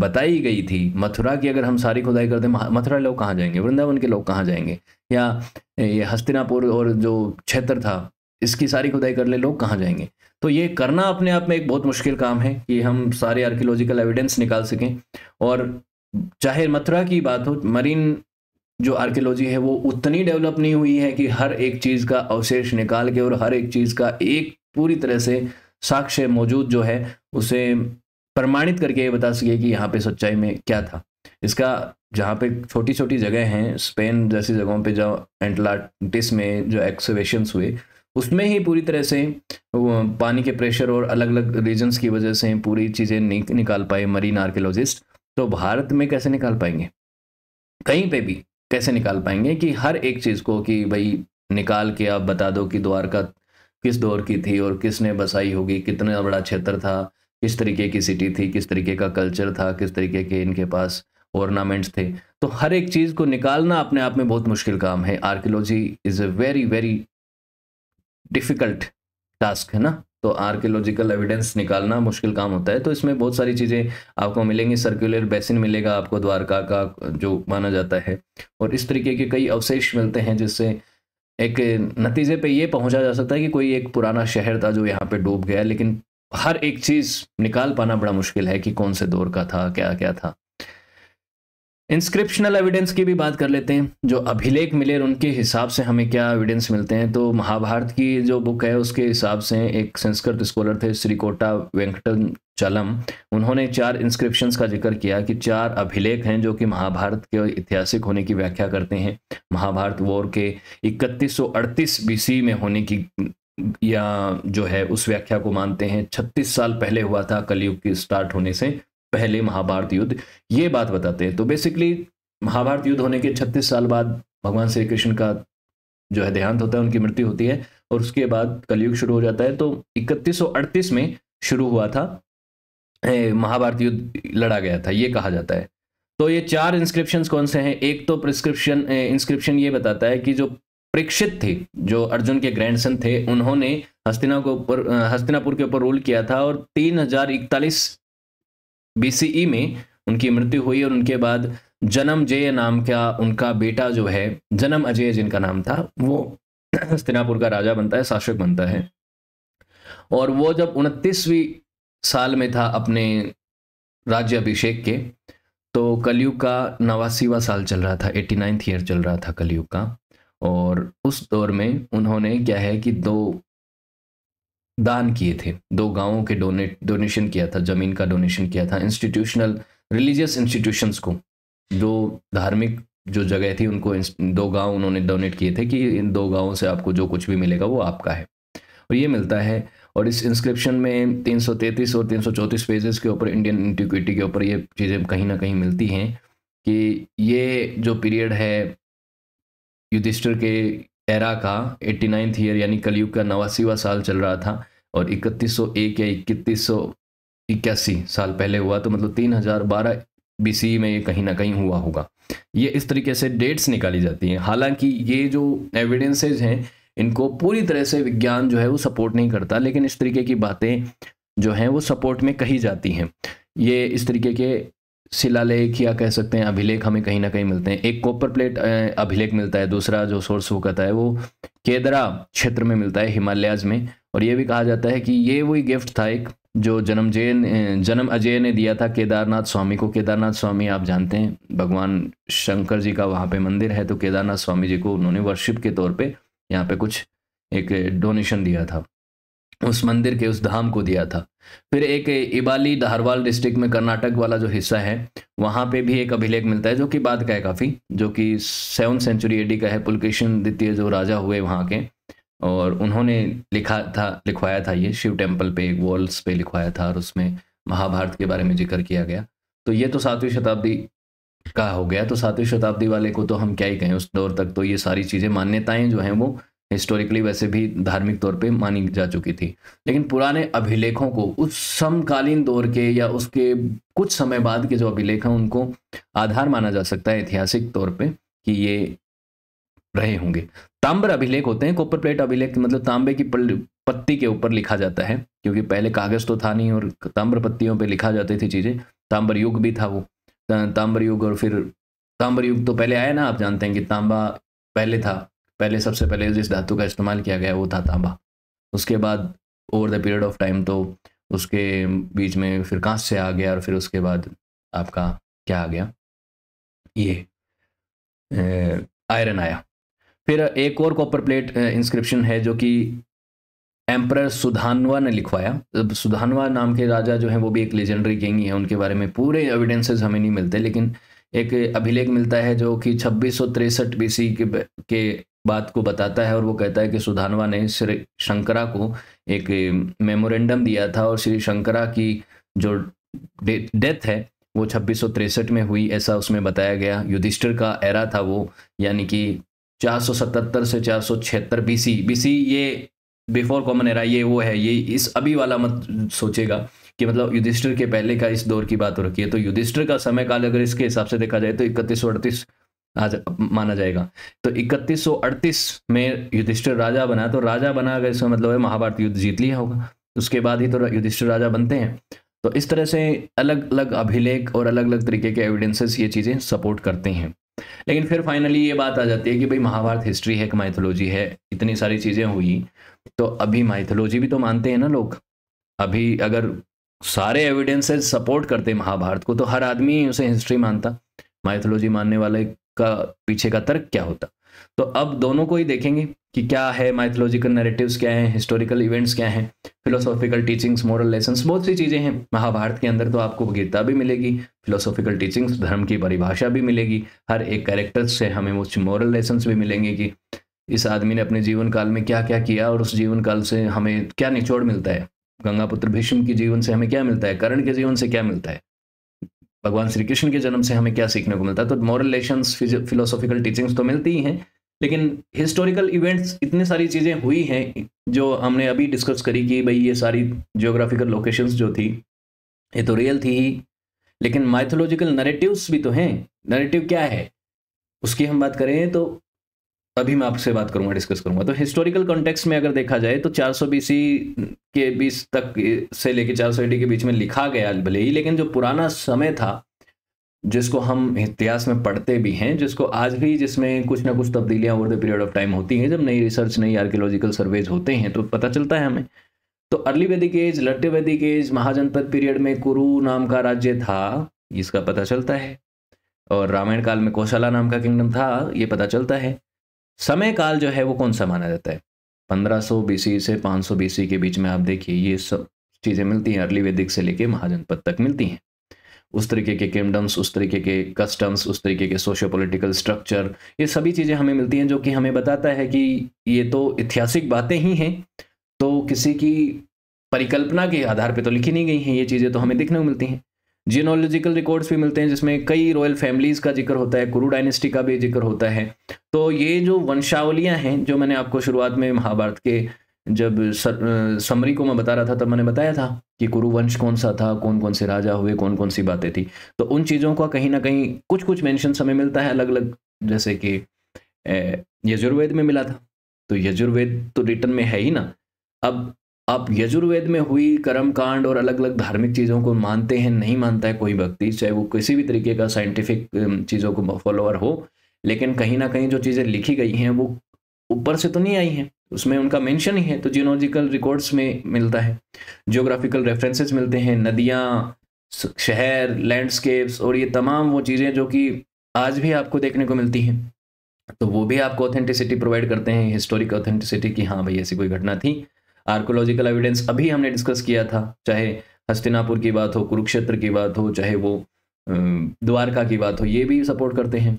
बताई गई थी मथुरा की अगर हम सारी खुदाई करते मथुरा लोग कहाँ जाएंगे वृंदावन के लोग कहाँ जाएंगे या ये हस्तिनापुर और जो क्षेत्र था इसकी सारी खुदाई कर ले लोग कहाँ जाएंगे तो ये करना अपने आप में एक बहुत मुश्किल काम है कि हम सारे आर्कियोलॉजिकल एविडेंस निकाल सकें और चाहे मथुरा की बात हो मरीन जो आर्कियोलॉजी है वो उतनी डेवलप नहीं हुई है कि हर एक चीज़ का अवशेष निकाल के और हर एक चीज़ का एक पूरी तरह से साक्ष्य मौजूद जो है उसे प्रमाणित करके ये बता सके कि यहाँ पे सच्चाई में क्या था इसका जहाँ पे छोटी छोटी जगह हैं स्पेन जैसी जगहों पे जो एंटलाटिस में जो एक्सवेशंस हुए उसमें ही पूरी तरह से पानी के प्रेशर और अलग अलग रीजन्स की वजह से पूरी चीज़ें नहीं निकाल पाए मरीन आर्कियोलॉजिस्ट तो भारत में कैसे निकाल पाएंगे कहीं पे भी कैसे निकाल पाएंगे कि हर एक चीज़ को कि भाई निकाल के आप बता दो कि द्वारका किस दौर की थी और किसने बसाई होगी कितना बड़ा क्षेत्र था किस तरीके की सिटी थी किस तरीके का कल्चर था किस तरीके के इनके पास ऑर्नामेंट्स थे तो हर एक चीज़ को निकालना अपने आप में बहुत मुश्किल काम है archaeology is a very very difficult task है ना तो आर्कियोलॉजिकल एविडेंस निकालना मुश्किल काम होता है तो इसमें बहुत सारी चीज़ें आपको मिलेंगी सर्कुलर बेसिन मिलेगा आपको द्वारका का जो माना जाता है और इस तरीके के कई अवशेष मिलते हैं जिससे एक नतीजे पे ये पहुंचा जा सकता है कि कोई एक पुराना शहर था जो यहाँ पे डूब गया लेकिन हर एक चीज़ निकाल पाना बड़ा मुश्किल है कि कौन से दौर का था क्या क्या था इंस्क्रिप्शनल एविडेंस की भी बात कर लेते हैं जो अभिलेख मिले उनके हिसाब से हमें क्या एविडेंस मिलते हैं तो महाभारत की जो बुक है उसके हिसाब से एक संस्कृत स्कॉलर थे श्रीकोटा वेंकटन चलम उन्होंने चार इंस्क्रिप्शन का जिक्र किया कि चार अभिलेख हैं जो कि महाभारत के ऐतिहासिक होने की व्याख्या करते हैं महाभारत वॉर के इकतीस सौ में होने की या जो है उस व्याख्या को मानते हैं छत्तीस साल पहले हुआ था कलयुग की स्टार्ट होने से पहले महाभारत युद्ध ये बात बताते हैं तो बेसिकली महाभारत युद्ध होने के छत्तीस साल बाद भगवान श्री कृष्ण का जो है देहांत होता है उनकी मृत्यु होती है और उसके बाद कलयुग शुरू हो जाता है तो इकतीस में शुरू हुआ था महाभारत युद्ध लड़ा गया था ये कहा जाता है तो ये चार इंस्क्रिप्शन कौन से हैं एक तो प्रिस्क्रिप्शन इंस्क्रिप्शन ये बताता है कि जो प्रेक्षित थे जो अर्जुन के ग्रैंडसन थे उन्होंने हस्तिना को ऊपर हस्तिनापुर के ऊपर रूल किया था और तीन हजार इकतालीस बीसीई में उनकी मृत्यु हुई और उनके बाद जन्म जय नाम का उनका बेटा जो है जन्म अजय जिनका नाम था वो हस्तिनापुर का राजा बनता है शासक बनता है और वो जब उनतीसवीं साल में था अपने राज्य अभिषेक के तो कलयुग का नवासीवा साल चल रहा था एटी नाइन्थ ईयर चल रहा था कलयुग का और उस दौर में उन्होंने क्या है कि दो दान किए थे दो गांवों के डोनेट डोनेशन किया था जमीन का डोनेशन किया था इंस्टीट्यूशनल रिलीजियस इंस्टीट्यूशंस को जो धार्मिक जो जगह थी उनको दो गांव उन्होंने डोनेट किए थे कि इन दो गांवों से आपको जो कुछ भी मिलेगा वो आपका है और ये मिलता है और इस इंस्क्रिप्शन में 333 और 334 पेजेस के ऊपर इंडियन इंटीक्विटी के ऊपर ये चीज़ें कहीं ना कहीं मिलती हैं कि ये जो पीरियड है युधिष्ठिर के एरा का एट्टी नाइन्थ ईयर यानी कलयुग का नवासीवा साल चल रहा था और 3101 या इकतीस इक्यासी साल पहले हुआ तो मतलब 3012 सी में ये कहीं ना कहीं हुआ होगा ये इस तरीके से डेट्स निकाली जाती हैं हालांकि ये जो एविडेंसेज हैं इनको पूरी तरह से विज्ञान जो है वो सपोर्ट नहीं करता लेकिन इस तरीके की बातें जो हैं वो सपोर्ट में कही जाती हैं ये इस तरीके के शिलालेख या कह सकते हैं अभिलेख हमें कहीं ना कहीं मिलते हैं एक कॉपर प्लेट अभिलेख मिलता है दूसरा जो सोर्स वो कहता है वो केदरा क्षेत्र में मिलता है हिमालयाज में और ये भी कहा जाता है कि ये वही गिफ्ट था एक जो जन्म जय जन्म अजय ने दिया था केदारनाथ स्वामी को केदारनाथ स्वामी आप जानते हैं भगवान शंकर जी का वहाँ पे मंदिर है तो केदारनाथ स्वामी जी को उन्होंने वर्शिप के तौर पे यहाँ पे कुछ एक डोनेशन दिया था उस मंदिर के उस धाम को दिया था फिर एक इबाली धारवाल डिस्ट्रिक्ट में कर्नाटक वाला जो हिस्सा है वहाँ पे भी एक अभिलेख मिलता है जो कि बाद का है काफ़ी जो कि सेवन सेंचुरी एडी का है पुलकेशन द्वितीय जो राजा हुए वहाँ के और उन्होंने लिखा था लिखवाया था ये शिव टेम्पल पे एक वॉल्स पे लिखवाया था और उसमें महाभारत के बारे में जिक्र किया गया तो ये तो सातवीं शताब्दी का हो गया तो सातवीं शताब्दी वाले को तो हम क्या ही कहें उस दौर तक तो ये सारी चीज़ें मान्यताएं जो हैं वो हिस्टोरिकली वैसे भी धार्मिक तौर पे मानी जा चुकी थी लेकिन पुराने अभिलेखों को उस समकालीन दौर के या उसके कुछ समय बाद के जो अभिलेख हैं उनको आधार माना जा सकता है ऐतिहासिक तौर पे कि ये रहे होंगे ताम्र अभिलेख होते हैं कॉपर प्लेट अभिलेख मतलब तांबे की पत्ती के ऊपर लिखा जाता है क्योंकि पहले कागज तो था नहीं और ताम्र पत्तियों पर लिखा जाती थी चीज़ें ताम्र युग भी था वो ताम्र युग और फिर ताम्र युग तो पहले आया ना आप जानते हैं कि तांबा पहले था पहले सबसे पहले जिस धातु का इस्तेमाल किया गया वो था तांबा उसके बाद over the period of time तो उसके बीच में फिर से आ गया और फिर उसके बाद आपका क्या आ गया ये आयरन आया फिर एक और कॉपर प्लेट इंस्क्रिप्शन है जो कि एम्पर सुधानवा ने लिखवाया सुधानवा नाम के राजा जो है वो भी एक लेजेंडरी किंग ही है उनके बारे में पूरे एविडेंसेस हमें नहीं मिलते लेकिन एक अभिलेख मिलता है जो कि छब्बीस सौ के, के बात को बताता है और वो कहता है कि सुधानवा ने श्री शंकरा को एक मेमोरेंडम दिया था और श्री शंकरा की जो डेथ है वो छब्बीस में हुई ऐसा उसमें बताया गया युधिष्ठिर का एरा था वो यानी कि 477 से 476 बीसी बीसी ये बिफोर कॉमन एरा ये वो है ये इस अभी वाला मत सोचेगा कि मतलब युधिष्ठिर के पहले का इस दौर की बात हो रखी है तो युधिष्ठिर का समय काल अगर इसके हिसाब से देखा जाए तो इकतीस सौ अड़तीस माना जाएगा तो 3138 में युधिष्ठिर राजा बना तो राजा बना अगर इसका मतलब है महाभारत युद्ध जीत लिया होगा उसके बाद ही तो युधिष्ठिर राजा बनते हैं तो इस तरह से अलग अलग अभिलेख और अलग अलग तरीके के एविडेंसेस ये चीज़ें सपोर्ट करते हैं लेकिन फिर फाइनली ये बात आ जाती है कि भाई महाभारत हिस्ट्री है एक माइथोलॉजी है इतनी सारी चीज़ें हुई तो अभी माइथोलॉजी भी तो मानते हैं ना लोग अभी अगर सारे एविडेंसेस सपोर्ट करते महाभारत को तो हर आदमी उसे हिस्ट्री मानता माइथोलॉजी मानने वाले का पीछे का तर्क क्या होता तो अब दोनों को ही देखेंगे कि क्या है माइथोलॉजिकल नैरेटिव्स क्या है हिस्टोरिकल इवेंट्स क्या हैं फिलोसॉफिकल टीचिंग्स मॉरल लेसन्स बहुत सी चीज़ें हैं महाभारत के अंदर तो आपको गीता भी मिलेगी फिलोसॉफिकल टीचिंग्स धर्म की परिभाषा भी मिलेगी हर एक कैरेक्टर से हमें कुछ मॉरल लेसन भी मिलेंगे कि इस आदमी ने अपने जीवन काल में क्या क्या किया और उस जीवन काल से हमें क्या निचोड़ मिलता है गंगापुत्र भीष्म के जीवन से हमें क्या मिलता है करण के जीवन से क्या मिलता है भगवान श्री कृष्ण के जन्म से हमें क्या सीखने को मिलता है तो मॉरल लेशन फिलोसॉफिकल टीचिंग्स तो मिलती ही हैं लेकिन हिस्टोरिकल इवेंट्स इतनी सारी चीज़ें हुई हैं जो हमने अभी डिस्कस करी कि भाई ये सारी जियोग्राफिकल लोकेशंस जो थी ये तो रियल थी ही लेकिन माइथोलॉजिकल नरेटिव्स भी तो हैं नरेटिव क्या है उसकी हम बात करें तो तभी मैं आपसे बात करूंगा डिस्कस करूंगा तो हिस्टोरिकल कॉन्टेक्स्ट में अगर देखा जाए तो 400 बीसी के बीच तक से लेके चार सौ के बीच में लिखा गया भले ही लेकिन जो पुराना समय था जिसको हम इतिहास में पढ़ते भी हैं जिसको आज भी जिसमें कुछ ना कुछ तब्दीलियां over the period of time होती हैं जब नई रिसर्च नई आर्कियोलॉजिकल सर्वेज होते हैं तो पता चलता है हमें तो early Vedic age later Vedic age Mahajanapada period में कुरु नाम का राज्य था इसका पता चलता है और रामायण काल में कौशला नाम का किंगडम था ये पता चलता है समय काल जो है वो कौन सा माना जाता है 1500 बीसी से 500 बीसी के बीच में आप देखिए ये सब चीज़ें मिलती हैं अर्ली वैदिक से लेके महाजनपद तक मिलती हैं उस तरीके के किंगडम्स उस तरीके के कस्टम्स उस तरीके के सोशो पोलिटिकल स्ट्रक्चर ये सभी चीज़ें हमें मिलती हैं जो कि हमें बताता है कि ये तो ऐतिहासिक बातें ही हैं तो किसी की परिकल्पना के आधार पर तो लिखी नहीं गई हैं ये चीज़ें तो हमें देखने को मिलती हैं जिनोलॉजिकल रिकॉर्ड्स भी मिलते हैं जिसमें कई रॉयल फैमिलीज़ का जिक्र होता है कुरु डायनेस्टी का भी जिक्र होता है तो ये जो वंशावलियाँ हैं जो मैंने आपको शुरुआत में महाभारत के जब समरी को मैं बता रहा था तब मैंने बताया था कि कुरु वंश कौन सा था कौन कौन से राजा हुए कौन कौन सी बातें थी तो उन चीज़ों का कहीं ना कहीं कुछ कुछ मैंशन समय मिलता है अलग अलग जैसे कि यजुर्वेद में मिला था तो यजुर्वेद तो रिटर्न में है ही ना अब आप यजुर्वेद में हुई कर्म कांड और अलग अलग धार्मिक चीज़ों को मानते हैं नहीं मानता है कोई व्यक्ति चाहे वो किसी भी तरीके का साइंटिफिक चीज़ों को फॉलोअर हो लेकिन कहीं ना कहीं जो चीज़ें लिखी गई हैं वो ऊपर से तो नहीं आई हैं उसमें उनका मेंशन ही है तो जियोलॉजिकल रिकॉर्ड्स में मिलता है जियोग्राफिकल रेफरेंसेस मिलते हैं नदियाँ शहर लैंडस्केप्स और ये तमाम वो चीज़ें जो कि आज भी आपको देखने को मिलती हैं तो वो भी आपको ऑथेंटिसिटी प्रोवाइड करते हैं हिस्टोरिक ऑथेंटिसिटी की हाँ भाई ऐसी कोई घटना थी आर्कोलॉजिकल एविडेंस अभी हमने डिस्कस किया था चाहे हस्तिनापुर की बात हो कुरुक्षेत्र की बात हो चाहे वो द्वारका की बात हो ये भी सपोर्ट करते हैं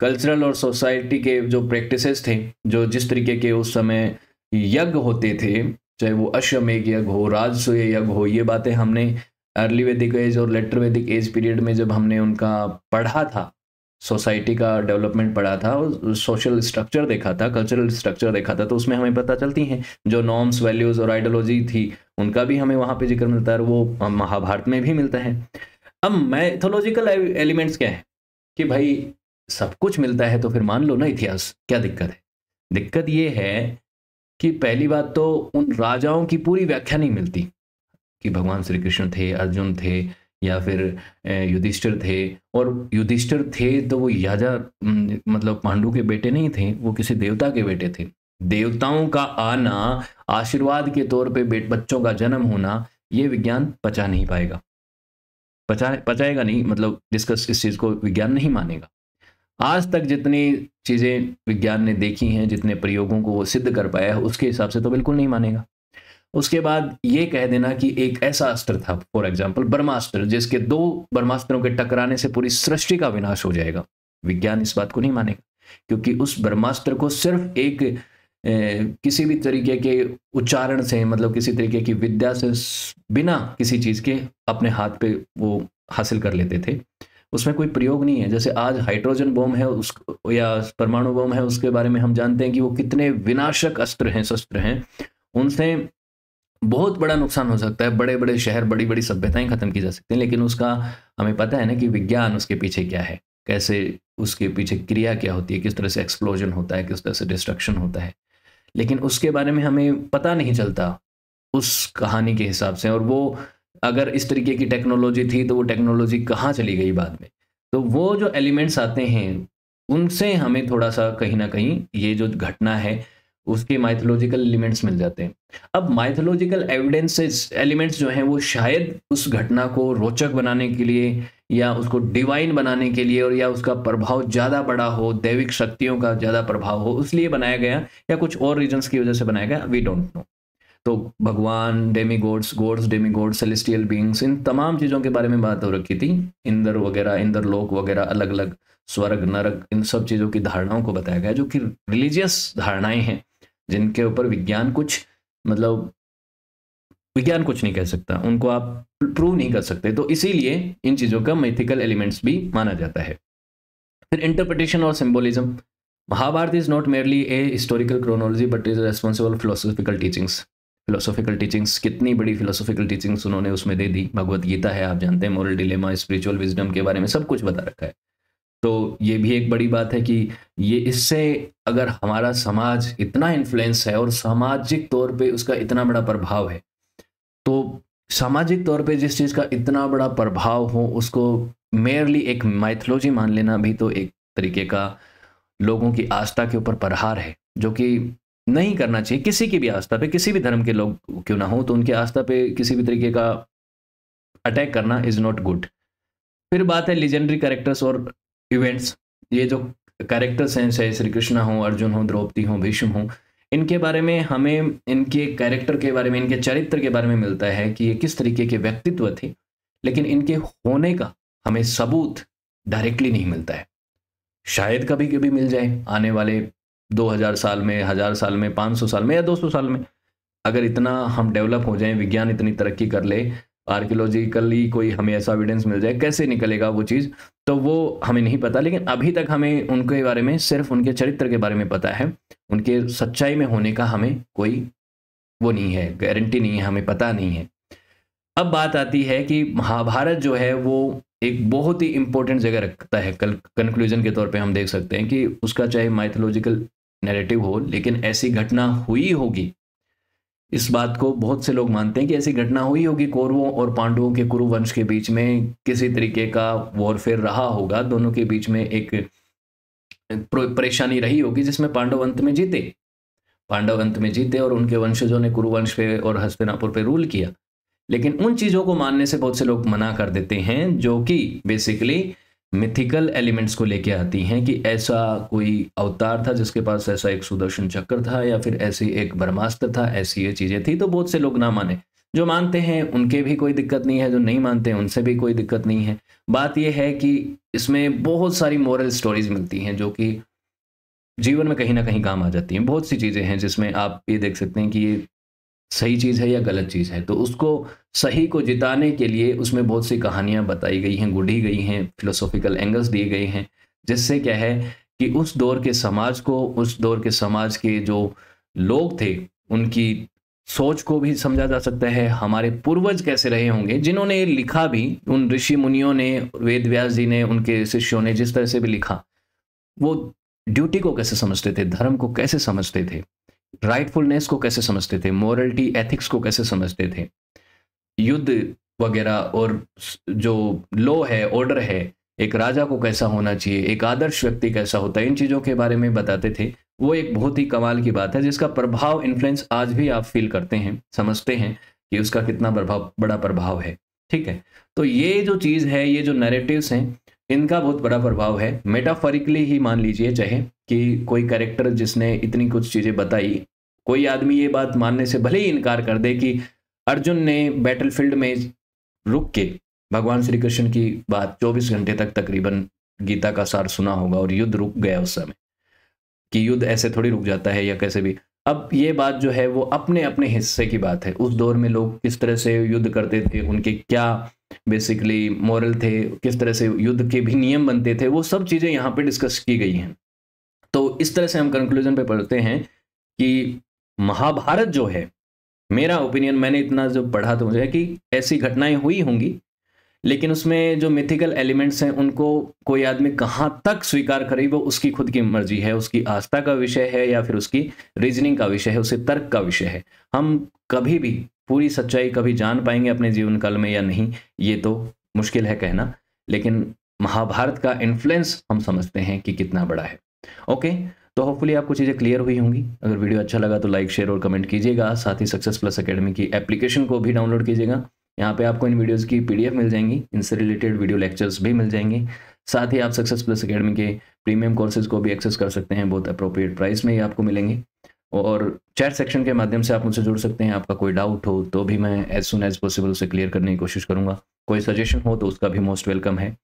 कल्चरल और सोसाइटी के जो प्रैक्टिसेस थे जो जिस तरीके के उस समय यज्ञ होते थे चाहे वो अश्वमेघ यज्ञ हो राजसूय यज्ञ हो ये बातें हमने अर्ली वैदिक एज और लेटर वैदिक एज पीरियड में जब हमने उनका पढ़ा था सोसाइटी का डेवलपमेंट पढ़ा था और सोशल स्ट्रक्चर देखा था कल्चरल स्ट्रक्चर देखा था तो उसमें हमें पता चलती हैं जो नॉर्म्स वैल्यूज़ और आइडियोलॉजी थी उनका भी हमें वहाँ पे जिक्र मिलता है वो महाभारत में भी मिलता है अब मैथोलॉजिकल एलिमेंट्स क्या है कि भाई सब कुछ मिलता है तो फिर मान लो ना इतिहास क्या दिक्कत है दिक्कत ये है कि पहली बात तो उन राजाओं की पूरी व्याख्या नहीं मिलती कि भगवान श्री कृष्ण थे अर्जुन थे या फिर युधिष्ठिर थे और युधिष्ठिर थे तो वो याजा मतलब पांडु के बेटे नहीं थे वो किसी देवता के बेटे थे देवताओं का आना आशीर्वाद के तौर पे बच्चों का जन्म होना ये विज्ञान पचा नहीं पाएगा पचा पचाएगा नहीं मतलब डिस्कस इस चीज़ को विज्ञान नहीं मानेगा आज तक जितनी चीज़ें विज्ञान ने देखी हैं जितने प्रयोगों को वो सिद्ध कर पाया है उसके हिसाब से तो बिल्कुल नहीं मानेगा उसके बाद ये कह देना कि एक ऐसा अस्त्र था फॉर एग्जाम्पल ब्रह्मास्त्र जिसके दो ब्रह्मास्त्रों के टकराने से पूरी सृष्टि का विनाश हो जाएगा विज्ञान इस बात को नहीं मानेगा क्योंकि उस ब्रह्मास्त्र को सिर्फ एक ए, किसी भी तरीके के उच्चारण से मतलब किसी तरीके की विद्या से बिना किसी चीज़ के अपने हाथ पे वो हासिल कर लेते थे उसमें कोई प्रयोग नहीं है जैसे आज हाइड्रोजन बोम है उस या परमाणु बोम है उसके बारे में हम जानते हैं कि वो कितने विनाशक अस्त्र हैं शस्त्र हैं उनसे बहुत बड़ा नुकसान हो सकता है बड़े बड़े शहर बड़ी बड़ी सभ्यताएं ख़त्म की जा सकती हैं लेकिन उसका हमें पता है ना कि विज्ञान उसके पीछे क्या है कैसे उसके पीछे क्रिया क्या होती है किस तरह से एक्सप्लोजन होता है किस तरह से डिस्ट्रक्शन होता है लेकिन उसके बारे में हमें पता नहीं चलता उस कहानी के हिसाब से और वो अगर इस तरीके की टेक्नोलॉजी थी तो वो टेक्नोलॉजी कहाँ चली गई बाद में तो वो जो एलिमेंट्स आते हैं उनसे हमें थोड़ा सा कहीं ना कहीं ये जो घटना है उसके माइथोलॉजिकल एलिमेंट्स मिल जाते हैं अब माइथोलॉजिकल एविडेंसेस एलिमेंट्स जो हैं वो शायद उस घटना को रोचक बनाने के लिए या उसको डिवाइन बनाने के लिए और या उसका प्रभाव ज़्यादा बड़ा हो दैविक शक्तियों का ज़्यादा प्रभाव हो इसलिए बनाया गया या कुछ और रीजन्स की वजह से बनाया गया वी डोंट नो तो भगवान demigods gods demigods celestial beings इन तमाम चीज़ों के बारे में बात हो रखी थी इंद्र वगैरह इंद्र लोक वगैरह अलग अलग स्वर्ग नरक इन सब चीज़ों की धारणाओं को बताया गया जो कि रिलीजियस धारणाएं हैं जिनके ऊपर विज्ञान कुछ मतलब विज्ञान कुछ नहीं कह सकता उनको आप प्रूव नहीं कर सकते तो इसीलिए इन चीज़ों का मैथिकल एलिमेंट्स भी माना जाता है फिर इंटरप्रिटेशन और symbolism Mahabharata is not merely a historical chronology but is responsible philosophical teachings philosophical teachings कितनी बड़ी फिलोसॉफिकल टीचिंग्स उन्होंने उसमें दे दी भगवत गीता है आप जानते हैं मॉरल डिलेमा स्पिरिचुअल विजडम के बारे में सब कुछ बता रखा है तो ये भी एक बड़ी बात है कि ये इससे अगर हमारा समाज इतना इन्फ्लुएंस है और सामाजिक तौर पे उसका इतना बड़ा प्रभाव है तो सामाजिक तौर पे जिस चीज़ का इतना बड़ा प्रभाव हो उसको मेयरली एक माइथोलॉजी मान लेना भी तो एक तरीके का लोगों की आस्था के ऊपर प्रहार है जो कि नहीं करना चाहिए किसी की भी आस्था पे किसी भी धर्म के लोग क्यों ना हो तो उनकी आस्था पे किसी भी तरीके का अटैक करना इज़ नॉट गुड फिर बात है लीजेंडरी करेक्टर्स और इवेंट्स ये जो कैरेक्टर्स हैं चाहे श्री कृष्णा हो अर्जुन हो द्रौपदी हो भीष्म हो इनके बारे में हमें इनके कैरेक्टर के बारे में इनके चरित्र के बारे में मिलता है कि ये किस तरीके के व्यक्तित्व थे लेकिन इनके होने का हमें सबूत डायरेक्टली नहीं मिलता है शायद कभी कभी मिल जाए आने वाले 2000 साल में हज़ार साल में 500 साल में या 200 साल में अगर इतना हम डेवलप हो जाएं विज्ञान इतनी तरक्की कर ले आर्कियोलॉजिकली कोई हमें ऐसा एविडेंस मिल जाए कैसे निकलेगा वो चीज़ तो वो हमें नहीं पता लेकिन अभी तक हमें उनके बारे में सिर्फ उनके चरित्र के बारे में पता है उनके सच्चाई में होने का हमें कोई वो नहीं है गारंटी नहीं है हमें पता नहीं है अब बात आती है कि महाभारत जो है वो एक बहुत ही इंपॉर्टेंट जगह रखता है कल कंक्लूजन के तौर पे हम देख सकते हैं कि उसका चाहे माइथोलॉजिकल नैरेटिव हो लेकिन ऐसी घटना हुई होगी इस बात को बहुत से लोग मानते हैं कि ऐसी घटना हुई होगी कौरवों और पांडवों के कुरु वंश के बीच में किसी तरीके का वॉरफेयर रहा होगा दोनों के बीच में एक परेशानी रही होगी जिसमें पांडव अंत में जीते पांडव अंत में जीते और उनके वंशजों ने कुरुवंश पे और हस्तिनापुर पे रूल किया लेकिन उन चीज़ों को मानने से बहुत से लोग मना कर देते हैं जो कि बेसिकली मिथिकल एलिमेंट्स को लेके आती हैं कि ऐसा कोई अवतार था जिसके पास ऐसा एक सुदर्शन चक्र था या फिर ऐसी एक ब्रह्मास्त्र था ऐसी ये चीज़ें थी तो बहुत से लोग ना माने जो मानते हैं उनके भी कोई दिक्कत नहीं है जो नहीं मानते हैं उनसे भी कोई दिक्कत नहीं है बात यह है कि इसमें बहुत सारी मॉरल स्टोरीज मिलती हैं जो कि जीवन में कहीं ना कहीं काम आ जाती हैं बहुत सी चीज़ें हैं जिसमें आप ये देख सकते हैं कि ये सही चीज़ है या गलत चीज़ है तो उसको सही को जिताने के लिए उसमें बहुत सी कहानियाँ बताई गई हैं गुढ़ी गई हैं फिलोसॉफिकल एंगल्स दिए गए हैं जिससे क्या है कि उस दौर के समाज को उस दौर के समाज के जो लोग थे उनकी सोच को भी समझा जा सकता है हमारे पूर्वज कैसे रहे होंगे जिन्होंने लिखा भी उन ऋषि मुनियों ने वेद व्यास जी ने उनके शिष्यों ने जिस तरह से भी लिखा वो ड्यूटी को कैसे समझते थे धर्म को कैसे समझते थे राइटफुलनेस को कैसे समझते थे मॉरलिटी एथिक्स को कैसे समझते थे युद्ध वगैरह और जो लॉ है ऑर्डर है एक राजा को कैसा होना चाहिए एक आदर्श व्यक्ति कैसा होता है इन चीज़ों के बारे में बताते थे वो एक बहुत ही कमाल की बात है जिसका प्रभाव इन्फ्लुएंस आज भी आप फील करते हैं समझते हैं कि उसका कितना प्रभाव बड़ा प्रभाव है ठीक है तो ये जो चीज़ है ये जो नरेटिव्स हैं इनका बहुत बड़ा प्रभाव है मेटाफोरिकली ही मान लीजिए चाहे कि कोई कैरेक्टर जिसने इतनी कुछ चीज़ें बताई कोई आदमी ये बात मानने से भले ही इनकार कर दे कि अर्जुन ने बैटलफील्ड में रुक के भगवान श्री कृष्ण की बात 24 घंटे तक तकरीबन गीता का सार सुना होगा और युद्ध रुक गया उस समय कि युद्ध ऐसे थोड़ी रुक जाता है या कैसे भी अब ये बात जो है वो अपने अपने हिस्से की बात है उस दौर में लोग किस तरह से युद्ध करते थे उनके क्या बेसिकली मॉरल थे किस तरह से युद्ध के भी नियम बनते थे वो सब चीज़ें यहाँ पे डिस्कस की गई हैं तो इस तरह से हम कंक्लूजन पे पढ़ते हैं कि महाभारत जो है मेरा ओपिनियन मैंने इतना जो पढ़ा तो मुझे कि ऐसी घटनाएं हुई होंगी लेकिन उसमें जो मिथिकल एलिमेंट्स हैं उनको कोई आदमी कहाँ तक स्वीकार करे वो उसकी खुद की मर्जी है उसकी आस्था का विषय है या फिर उसकी रीजनिंग का विषय है उसे तर्क का विषय है हम कभी भी पूरी सच्चाई कभी जान पाएंगे अपने जीवन काल में या नहीं ये तो मुश्किल है कहना लेकिन महाभारत का इन्फ्लुएंस हम समझते हैं कि कितना बड़ा है ओके तो होपफुली आपको चीज़ें क्लियर हुई होंगी अगर वीडियो अच्छा लगा तो लाइक शेयर और कमेंट कीजिएगा साथ ही सक्सेस प्लस अकेडमी की एप्लीकेशन को भी डाउनलोड कीजिएगा यहाँ पे आपको इन वीडियोज़ की पीडीएफ मिल जाएंगी इनसे रिलेटेड वीडियो लेक्चर्स भी मिल जाएंगे साथ ही आप सक्सेस प्लस अकेडमी के प्रीमियम कोर्सेज को भी एक्सेस कर सकते हैं बहुत अप्रोप्रिएट प्राइस में ही आपको मिलेंगे और चैट सेक्शन के माध्यम से आप मुझसे जुड़ सकते हैं आपका कोई डाउट हो तो भी मैं एज सुन एज पॉसिबल उसे क्लियर करने की कोशिश करूंगा कोई सजेशन हो तो उसका भी मोस्ट वेलकम है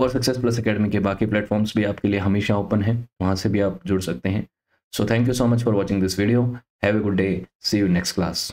और सक्सेस प्लस अकेडमी के बाकी प्लेटफॉर्म्स भी आपके लिए हमेशा ओपन है वहाँ से भी आप जुड़ सकते हैं so thank you so much for watching this video have a good day see you next class